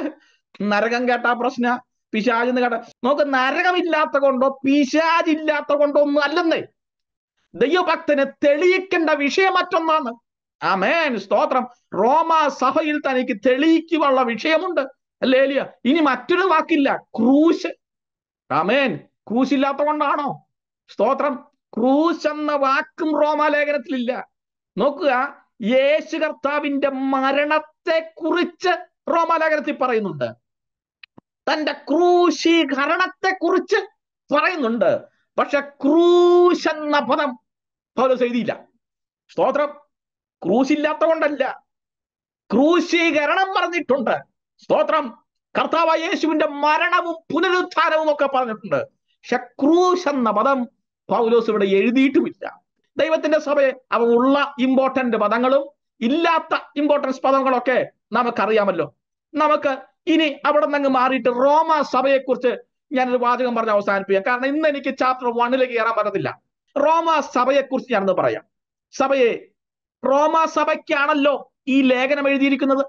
നരകം കേട്ടാ പ്രശ്ന പിശാജ് എന്ന് കേട്ട നോക്ക് നരകമില്ലാത്ത കൊണ്ടോ പിശാജ് ഇല്ലാത്ത കൊണ്ടോ ഒന്നും അല്ലെന്നേ ദൈവഭക്തന് തെളിയിക്കേണ്ട വിഷയം മറ്റൊന്നാണ് ആമേൻ സ്തോത്രം റോമാ സഭയിൽ തനിക്ക് തെളിയിക്കുള്ള വിഷയമുണ്ട് അല്ലേ ഇനി മറ്റൊരു വാക്കില്ല ക്രൂശ് ആമേൻ കൊണ്ടാണോ സ്തോത്രം ക്രൂശ് എന്ന വാക്കും റോമാലേഖനത്തിലില്ല നോക്കുക യേശു കർത്താവിന്റെ മരണത്തെ കുറിച്ച് റോമാലേഖനത്തിൽ പറയുന്നുണ്ട് തന്റെ ക്രൂശീകരണത്തെ കുറിച്ച് പറയുന്നുണ്ട് പക്ഷെ ക്രൂശ് എന്ന പദം പൗലോസ് എഴുതിയില്ല സ്തോത്രം ക്രൂശില്ലാത്ത കൊണ്ടല്ല ക്രൂശീകരണം പറഞ്ഞിട്ടുണ്ട് സ്തോത്രം കർത്താവ് യേശുവിന്റെ മരണവും പുനരുത്ഥാനവും ഒക്കെ പറഞ്ഞിട്ടുണ്ട് ഷക്രൂഷ് എന്ന പദം പൗലോസ് ഇവിടെ എഴുതിയിട്ടുമില്ല ദൈവത്തിന്റെ സഭയെ അവ ഉള്ള ഇമ്പോർട്ടന്റ് പദങ്ങളും ഇല്ലാത്ത ഇമ്പോർട്ടൻസ് പദങ്ങളൊക്കെ നമുക്കറിയാമല്ലോ നമുക്ക് ഇനി അവിടെ നിന്ന് മാറിയിട്ട് റോമ സഭയെക്കുറിച്ച് ഞാനൊരു വാചകം പറഞ്ഞ് അവസാനിപ്പിക്കാം കാരണം ഇന്ന് എനിക്ക് ചാപ്റ്റർ വണ്ണിലേക്ക് കയറാൻ പറ്റത്തില്ല റോമ സഭയെക്കുറിച്ച് ഞാനൊന്ന് പറയാം സഭയെ റോമ സഭയ്ക്കാണല്ലോ ഈ ലേഖനം എഴുതിയിരിക്കുന്നത്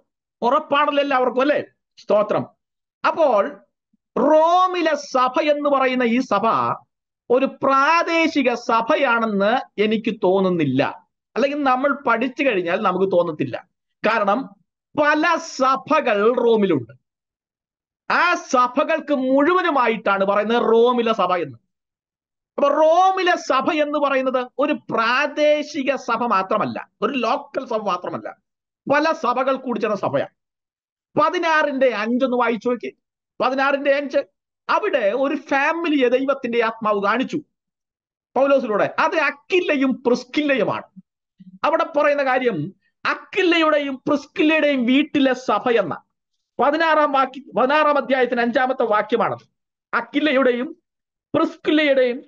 ഉറപ്പാണല്ലോ എല്ലാവർക്കും അല്ലേ സ്തോത്രം അപ്പോൾ റോമിലെ സഭ എന്ന് പറയുന്ന ഈ സഭ ഒരു പ്രാദേശിക സഭയാണെന്ന് എനിക്ക് തോന്നുന്നില്ല അല്ലെങ്കിൽ നമ്മൾ പഠിച്ചു കഴിഞ്ഞാൽ നമുക്ക് തോന്നത്തില്ല കാരണം പല സഭകൾ റോമിലുണ്ട് ആ സഭകൾക്ക് മുഴുവനുമായിട്ടാണ് പറയുന്നത് റോമിലെ സഭ എന്ന് അപ്പൊ റോമിലെ സഭ എന്ന് പറയുന്നത് ഒരു പ്രാദേശിക സഭ മാത്രമല്ല ഒരു ലോക്കൽ സഭ മാത്രമല്ല പല സഭകൾ കൂടി ചേർന്ന സഭയാണ് പതിനാറിന്റെ അഞ്ചൊന്ന് വായിച്ചു നോക്കി പതിനാറിന്റെ അഞ്ച് അവിടെ ഒരു ഫാമിലിയെ ദൈവത്തിന്റെ ആത്മാവ് കാണിച്ചു പൗലോസിലൂടെ അത് അക്കില്ലയും പ്രിസ്കില്ലയുമാണ് അവിടെ പറയുന്ന കാര്യം അക്കില്ലയുടെയും പ്രിസ്കില്ലയുടെയും വീട്ടിലെ സഭ എന്ന പതിനാറാം വാക്യ പതിനാറാം അധ്യായത്തിന് അഞ്ചാമത്തെ വാക്യമാണത് അക്കില്ലയുടെയും പ്രിസ്കില്ലയുടെയും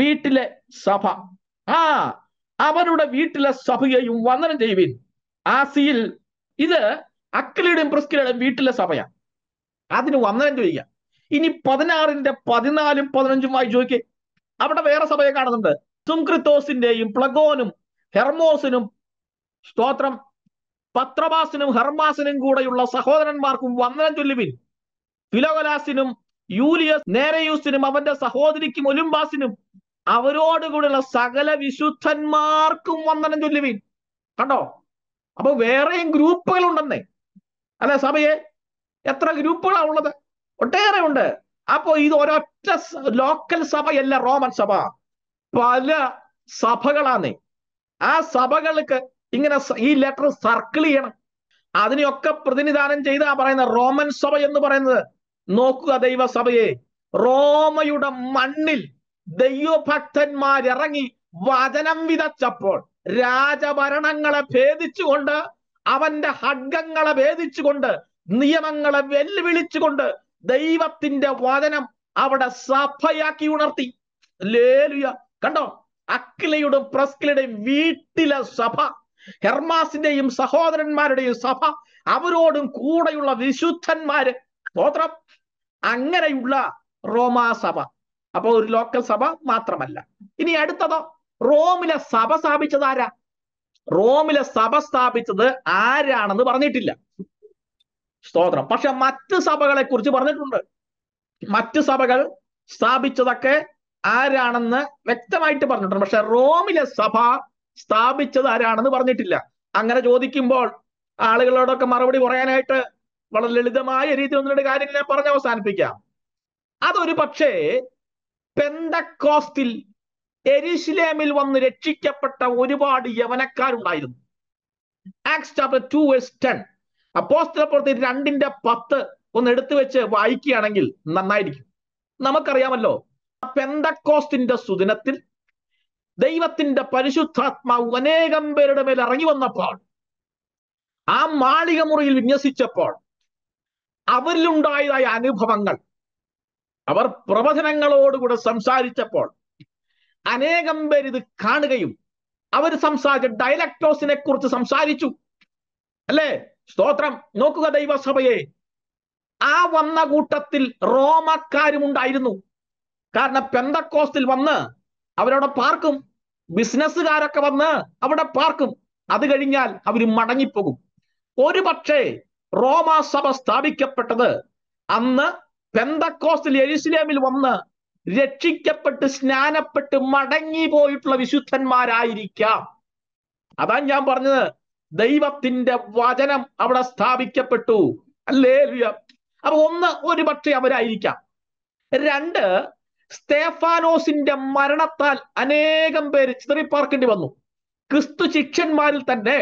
വീട്ടിലെ സഭ ആ അവരുടെ വീട്ടിലെ സഭയെയും വന്ദനം ചെയ്യുവിൻ ആസിയിൽ ഇത് അക്കിലയുടെയും പ്രിസ്കിലയുടെയും വീട്ടിലെ സഭയാണ് അതിന് വന്നവൻ ചോദിക്കാം ഇനി പതിനാറിന്റെ പതിനാലും പതിനഞ്ചും വായിച്ചു നോക്കി അവിടെ വേറെ സഭയെ കാണുന്നുണ്ട് തുംക്രിത്തോസിന്റെയും പ്ലഗോനും ഹെർമോസിനും സ്തോത്രം പത്രബാസിനും ഹർമാസിനും കൂടെയുള്ള സഹോദരന്മാർക്കും വന്ദനം ചൊല്ലുവിൻ ഫിലോഗലാസിനും യൂലിയസ് നേരയൂസിനും അവന്റെ സഹോദരിക്കും ഒലിമ്പാസിനും അവരോടുകൂടെയുള്ള സകല വിശുദ്ധന്മാർക്കും വന്ദനം ചൊല്ലുവിൻ കണ്ടോ അപ്പൊ വേറെയും ഗ്രൂപ്പുകൾ ഉണ്ടെന്നേ അല്ലെ സഭയെ എത്ര ഗ്രൂപ്പുകളാണ് ഉള്ളത് ഒട്ടേറെ ഉണ്ട് അപ്പോ ഇത് ഒരൊറ്റ ലോക്കൽ സഭയല്ല റോമൻ സഭ പല സഭകളാന്നേ ആ സഭകൾക്ക് ഇങ്ങനെ ഈ ലെറ്റർ സർക്കിൾ ചെയ്യണം അതിനെയൊക്കെ പ്രതിനിധാനം ചെയ്ത് ആ പറയുന്ന റോമൻ സഭ എന്ന് പറയുന്നത് നോക്കുക ദൈവസഭയെ റോമയുടെ മണ്ണിൽ ദൈവഭക്തന്മാരിറങ്ങി വചനം വിതച്ചപ്പോൾ രാജഭരണങ്ങളെ ഭേദിച്ചുകൊണ്ട് അവന്റെ ഹഡ്ഗങ്ങളെ ഭേദിച്ചുകൊണ്ട് നിയമങ്ങളെ വെല്ലുവിളിച്ചുകൊണ്ട് ദൈവത്തിന്റെ വചനം അവിടെ സഭയാക്കി ഉണർത്തി ലേലുയ കണ്ടോ അക്കിലയുടെയും പ്രസ്കിലയുടെയും വീട്ടിലെ സഭ ഹെർമാസിന്റെയും സഹോദരന്മാരുടെയും സഭ അവരോടും കൂടെയുള്ള വിശുദ്ധന്മാര് സ്തോത്രം അങ്ങനെയുള്ള റോമാ സഭ അപ്പൊ ഒരു ലോക്കൽ സഭ മാത്രമല്ല ഇനി അടുത്തതോ റോമിലെ സഭ സ്ഥാപിച്ചത് ആരാ റോമിലെ സഭ സ്ഥാപിച്ചത് ആരാണെന്ന് പറഞ്ഞിട്ടില്ല സ്തോത്രം പക്ഷെ മറ്റ് സഭകളെ കുറിച്ച് പറഞ്ഞിട്ടുണ്ട് മറ്റ് സഭകൾ സ്ഥാപിച്ചതൊക്കെ ആരാണെന്ന് വ്യക്തമായിട്ട് പറഞ്ഞിട്ടുണ്ട് പക്ഷെ റോമിലെ സഭ സ്ഥാപിച്ചത് ആരാണെന്ന് പറഞ്ഞിട്ടില്ല അങ്ങനെ ചോദിക്കുമ്പോൾ ആളുകളോടൊക്കെ മറുപടി പറയാനായിട്ട് വളരെ ലളിതമായ രീതിയിൽ ഒന്ന് രണ്ട് കാര്യങ്ങൾ ഞാൻ പറഞ്ഞ് അവസാനിപ്പിക്കാം അതൊരു പക്ഷേ പെന്തക്കോസ്റ്റിൽ എരിശിലേമിൽ വന്ന് രക്ഷിക്കപ്പെട്ട ഒരുപാട് യവനക്കാരുണ്ടായിരുന്നു Acts chapter two verse ten അപ്പോസ്തല പ്രവൃത്തി രണ്ടിന്റെ പത്ത് ഒന്ന് എടുത്തു വെച്ച് വായിക്കുകയാണെങ്കിൽ നന്നായിരിക്കും നമുക്കറിയാമല്ലോ പെന്തക്കോസ്റ്റിന്റെ സുദിനത്തിൽ ദൈവത്തിന്റെ പരിശുദ്ധാത്മാവ് അനേകം പേരുടെ മേൽ ഇറങ്ങി വന്നപ്പോൾ ആ മാളിക മുറിയിൽ വിന്യസിച്ചപ്പോൾ അവരിലുണ്ടായതായ അനുഭവങ്ങൾ അവർ പ്രവചനങ്ങളോടുകൂടെ സംസാരിച്ചപ്പോൾ അനേകം പേർ ഇത് കാണുകയും അവർ സംസാരിച്ച ഡയലക്ടോസിനെ കുറിച്ച് സംസാരിച്ചു അല്ലേ സ്തോത്രം നോക്കുക ദൈവസഭയെ ആ വന്ന കൂട്ടത്തിൽ റോമക്കാരും ഉണ്ടായിരുന്നു കാരണം പെന്തക്കോസ്റ്റിൽ വന്ന് അവരവിടെ പാർക്കും ബിസിനസ്സുകാരൊക്കെ വന്ന് അവിടെ പാർക്കും അത് കഴിഞ്ഞാൽ അവർ മടങ്ങിപ്പോകും ഒരു പക്ഷേ റോമാ സഭ സ്ഥാപിക്കപ്പെട്ടത് അന്ന് പെന്തക്കോസ്റ്റിൽ എരുസലേമിൽ വന്ന് രക്ഷിക്കപ്പെട്ട് സ്നാനപ്പെട്ട് മടങ്ങി പോയിട്ടുള്ള വിശുദ്ധന്മാരായിരിക്കാം അതാണ് ഞാൻ പറഞ്ഞത് ദൈവത്തിന്റെ വചനം അവിടെ സ്ഥാപിക്കപ്പെട്ടു അല്ലേ അപ്പൊ ഒന്ന് ഒരു പക്ഷെ അവരായിരിക്കാം രണ്ട് സ്തേഫാനോസിന്റെ മരണത്താൽ അനേകം പേര് ചിതറിപ്പാർക്കേണ്ടി വന്നു ക്രിസ്തു ശിക്ഷന്മാരിൽ തന്നെ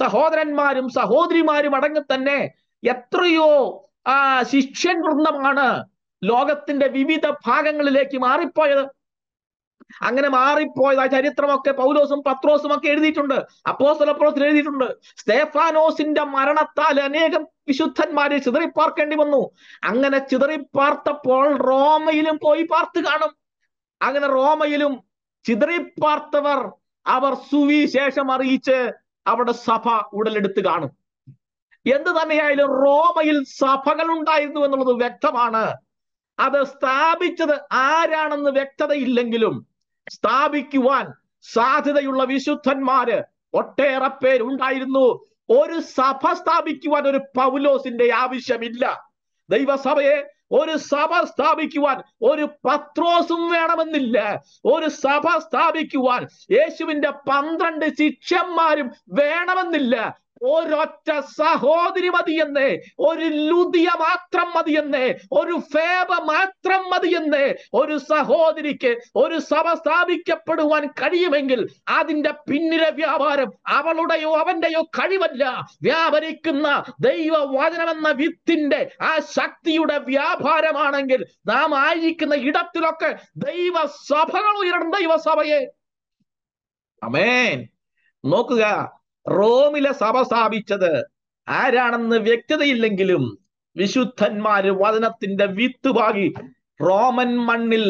സഹോദരന്മാരും സഹോദരിമാരും അടങ്ങി തന്നെ എത്രയോ ആ ശിഷ്യൻ വൃന്ദമാണ് ലോകത്തിന്റെ വിവിധ ഭാഗങ്ങളിലേക്ക് മാറിപ്പോയത് അങ്ങനെ മാറിപ്പോയത് ആ ചരിത്രമൊക്കെ പൗലോസും പത്രോസും ഒക്കെ എഴുതിയിട്ടുണ്ട് അപ്പോസ്തലപ്രോസിൽ എഴുതിയിട്ടുണ്ട് സ്റ്റേഫാനോസിന്റെ മരണത്താൽ അനേകം വിശുദ്ധന്മാരെ ചിതറിപ്പാർക്കേണ്ടി വന്നു അങ്ങനെ ചിതറിപ്പാർത്തപ്പോൾ റോമയിലും പോയി പാർത്ത് കാണും അങ്ങനെ റോമയിലും ചിതറിപ്പാർത്തവർ അവർ സുവിശേഷം അറിയിച്ച് അവിടെ സഭ ഉടലെടുത്ത് കാണും എന്ത് തന്നെയായാലും റോമയിൽ സഭകൾ ഉണ്ടായിരുന്നു എന്നുള്ളത് വ്യക്തമാണ് അത് സ്ഥാപിച്ചത് ആരാണെന്ന് വ്യക്തതയില്ലെങ്കിലും സ്ഥാപിക്കുവാൻ സാധ്യതയുള്ള വിശുദ്ധന്മാര് ഒട്ടേറെ പേരുണ്ടായിരുന്നു ഒരു സഭ സ്ഥാപിക്കുവാൻ ഒരു പൗലോസിന്റെ ആവശ്യമില്ല ദൈവസഭയെ ഒരു സഭ സ്ഥാപിക്കുവാൻ ഒരു പത്രോസും വേണമെന്നില്ല ഒരു സഭ സ്ഥാപിക്കുവാൻ യേശുവിന്റെ പന്ത്രണ്ട് ശിഷ്യന്മാരും വേണമെന്നില്ല ഒരൊറ്റ സഹോദരി മതിയെന്ന് ഒരു ലുതിയ മാത്രം മതിയെന്ന് ഒരു ഫേബ മാത്രം മതിയെന്ന് ഒരു സഹോദരിക്ക് ഒരു സഭ സ്ഥാപിക്കപ്പെടുവാൻ കഴിയുമെങ്കിൽ അതിന്റെ പിന്നിലെ വ്യാപാരം അവളുടെയോ അവന്റെയോ കഴിവല്ല വ്യാപരിക്കുന്ന ദൈവവചനമെന്ന വിത്തിന്റെ ആ ശക്തിയുടെ വ്യാപാരമാണെങ്കിൽ നാം ആയിരിക്കുന്ന ഇടത്തിലൊക്കെ ദൈവ സഭകൾ ഉയരണം ദൈവസഭയെ അമേൻ നോക്കുക റോമിലെ സഭ സ്ഥാപിച്ചത് ആരാണെന്ന് വ്യക്തതയില്ലെങ്കിലും വിശുദ്ധന്മാര് വചനത്തിന്റെ പാകി റോമൻ മണ്ണിൽ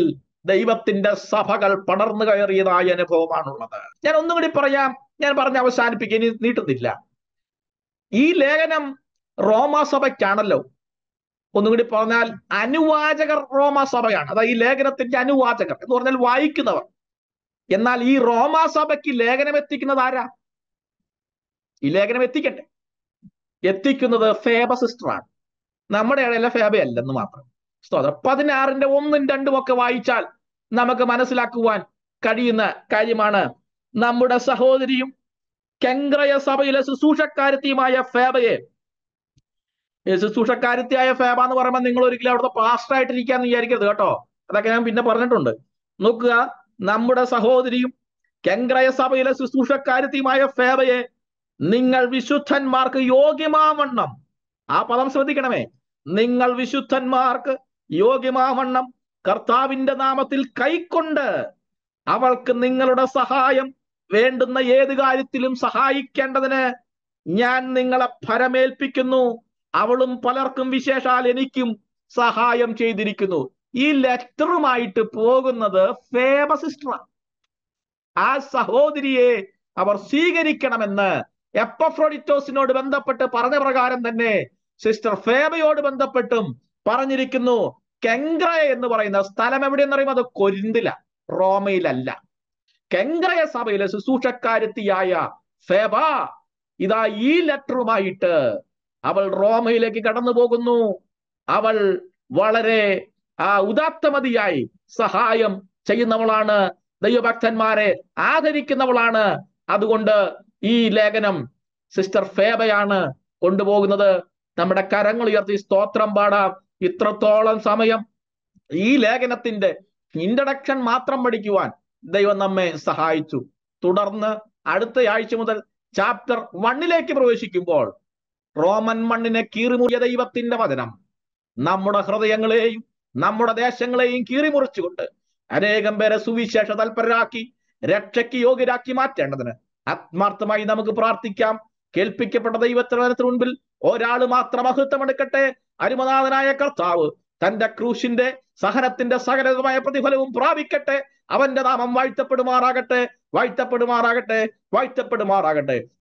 ദൈവത്തിന്റെ സഭകൾ പടർന്നു കയറിയതായ അനുഭവമാണുള്ളത് ഞാൻ ഒന്നും കൂടി പറയാം ഞാൻ പറഞ്ഞ അവസാനിപ്പിക്കാൻ നീട്ടുന്നില്ല ഈ ലേഖനം റോമാസഭയ്ക്കാണല്ലോ ഒന്നും കൂടി പറഞ്ഞാൽ അനുവാചകർ സഭയാണ് അതായത് ഈ ലേഖനത്തിന്റെ അനുവാചകർ എന്ന് പറഞ്ഞാൽ വായിക്കുന്നവർ എന്നാൽ ഈ റോമാസഭയ്ക്ക് ലേഖനം എത്തിക്കുന്നത് ആരാ ഈ ലേഖനം എത്തിക്കട്ടെ എത്തിക്കുന്നത് ഫേബ സിസ്റ്ററാണ് നമ്മുടെ ഇടയിലെ ഫേബയല്ലെന്ന് മാത്രം സ്തോത്രം പതിനാറിന്റെ ഒന്നും രണ്ടും ഒക്കെ വായിച്ചാൽ നമുക്ക് മനസ്സിലാക്കുവാൻ കഴിയുന്ന കാര്യമാണ് നമ്മുടെ സഹോദരിയും കെങ്ക്രയ സഭയിലെ ശുശ്രൂഷക്കാരത്തിയുമായ ഫേബയെ ശുശ്രൂഷക്കാരത്തിയായ ഫേബ എന്ന് പറയുമ്പോൾ നിങ്ങൾ ഒരിക്കലും അവിടുത്തെ പാസ്റ്ററായിട്ടിരിക്കാന്ന് വിചാരിക്കരുത് കേട്ടോ അതൊക്കെ ഞാൻ പിന്നെ പറഞ്ഞിട്ടുണ്ട് നോക്കുക നമ്മുടെ സഹോദരിയും കെങ്ക്രയ സഭയിലെ ശുശ്രൂഷക്കാരത്തിയുമായ ഫേബയെ നിങ്ങൾ വിശുദ്ധന്മാർക്ക് യോഗ്യമാവണ്ണം ആ പദം ശ്രദ്ധിക്കണമേ നിങ്ങൾ വിശുദ്ധന്മാർക്ക് യോഗ്യമാവണ്ണം കർത്താവിന്റെ നാമത്തിൽ കൈക്കൊണ്ട് അവൾക്ക് നിങ്ങളുടെ സഹായം വേണ്ടുന്ന ഏത് കാര്യത്തിലും സഹായിക്കേണ്ടതിന് ഞാൻ നിങ്ങളെ ഭരമേൽപ്പിക്കുന്നു അവളും പലർക്കും വിശേഷാൽ എനിക്കും സഹായം ചെയ്തിരിക്കുന്നു ഈ ലെറ്ററുമായിട്ട് പോകുന്നത് ഫേമ സിസ്റ്റർ ആ സഹോദരിയെ അവർ സ്വീകരിക്കണമെന്ന് എപ്പഫ്രോഡിറ്റോസിനോട് ബന്ധപ്പെട്ട് പറഞ്ഞ പ്രകാരം തന്നെ സിസ്റ്റർ ഫേബയോട് ബന്ധപ്പെട്ടും പറഞ്ഞിരിക്കുന്നു കെങ്ക്ര എന്ന് പറയുന്ന സ്ഥലം എവിടെയെന്ന് പറയുമ്പോൾ അത് കൊരിന്തില റോമയിലല്ല കെങ്ക്രയ സഭയിലെ ശുശ്രൂഷക്കാരത്തിയായ ഫേബ ഇതാ ഈ ലെറ്ററുമായിട്ട് അവൾ റോമയിലേക്ക് കടന്നു പോകുന്നു അവൾ വളരെ ആ ഉദാത്തമതിയായി സഹായം ചെയ്യുന്നവളാണ് ദൈവഭക്തന്മാരെ ആദരിക്കുന്നവളാണ് അതുകൊണ്ട് ഈ ലേഖനം സിസ്റ്റർ ഫേബയാണ് കൊണ്ടുപോകുന്നത് നമ്മുടെ കരങ്ങൾ ഉയർത്തി സ്തോത്രം പാടാം ഇത്രത്തോളം സമയം ഈ ലേഖനത്തിന്റെ ഇൻട്രഡക്ഷൻ മാത്രം പഠിക്കുവാൻ ദൈവം നമ്മെ സഹായിച്ചു തുടർന്ന് അടുത്ത ആഴ്ച മുതൽ ചാപ്റ്റർ വണ്ണിലേക്ക് പ്രവേശിക്കുമ്പോൾ റോമൻ മണ്ണിനെ കീറിമുറിയ ദൈവത്തിന്റെ വചനം നമ്മുടെ ഹൃദയങ്ങളെയും നമ്മുടെ ദേശങ്ങളെയും കീറിമുറിച്ചുകൊണ്ട് അനേകം പേരെ സുവിശേഷ തൽപരരാക്കി രക്ഷയ്ക്ക് യോഗ്യരാക്കി മാറ്റേണ്ടതിന് ആത്മാർത്ഥമായി നമുക്ക് പ്രാർത്ഥിക്കാം കേൾപ്പിക്കപ്പെട്ട ദൈവത്തിന് മുൻപിൽ ഒരാൾ മാത്രം അഹൃത്വമെടുക്കട്ടെ അരുമനാഥനായ കർത്താവ് തന്റെ ക്രൂശിന്റെ സഹനത്തിന്റെ സഹനതമായ പ്രതിഫലവും പ്രാപിക്കട്ടെ അവന്റെ നാമം വാഴ്ത്തപ്പെടുമാറാകട്ടെ വാഴ്ത്തപ്പെടുമാറാകട്ടെ വാഴ്ത്തപ്പെടുമാറാകട്ടെ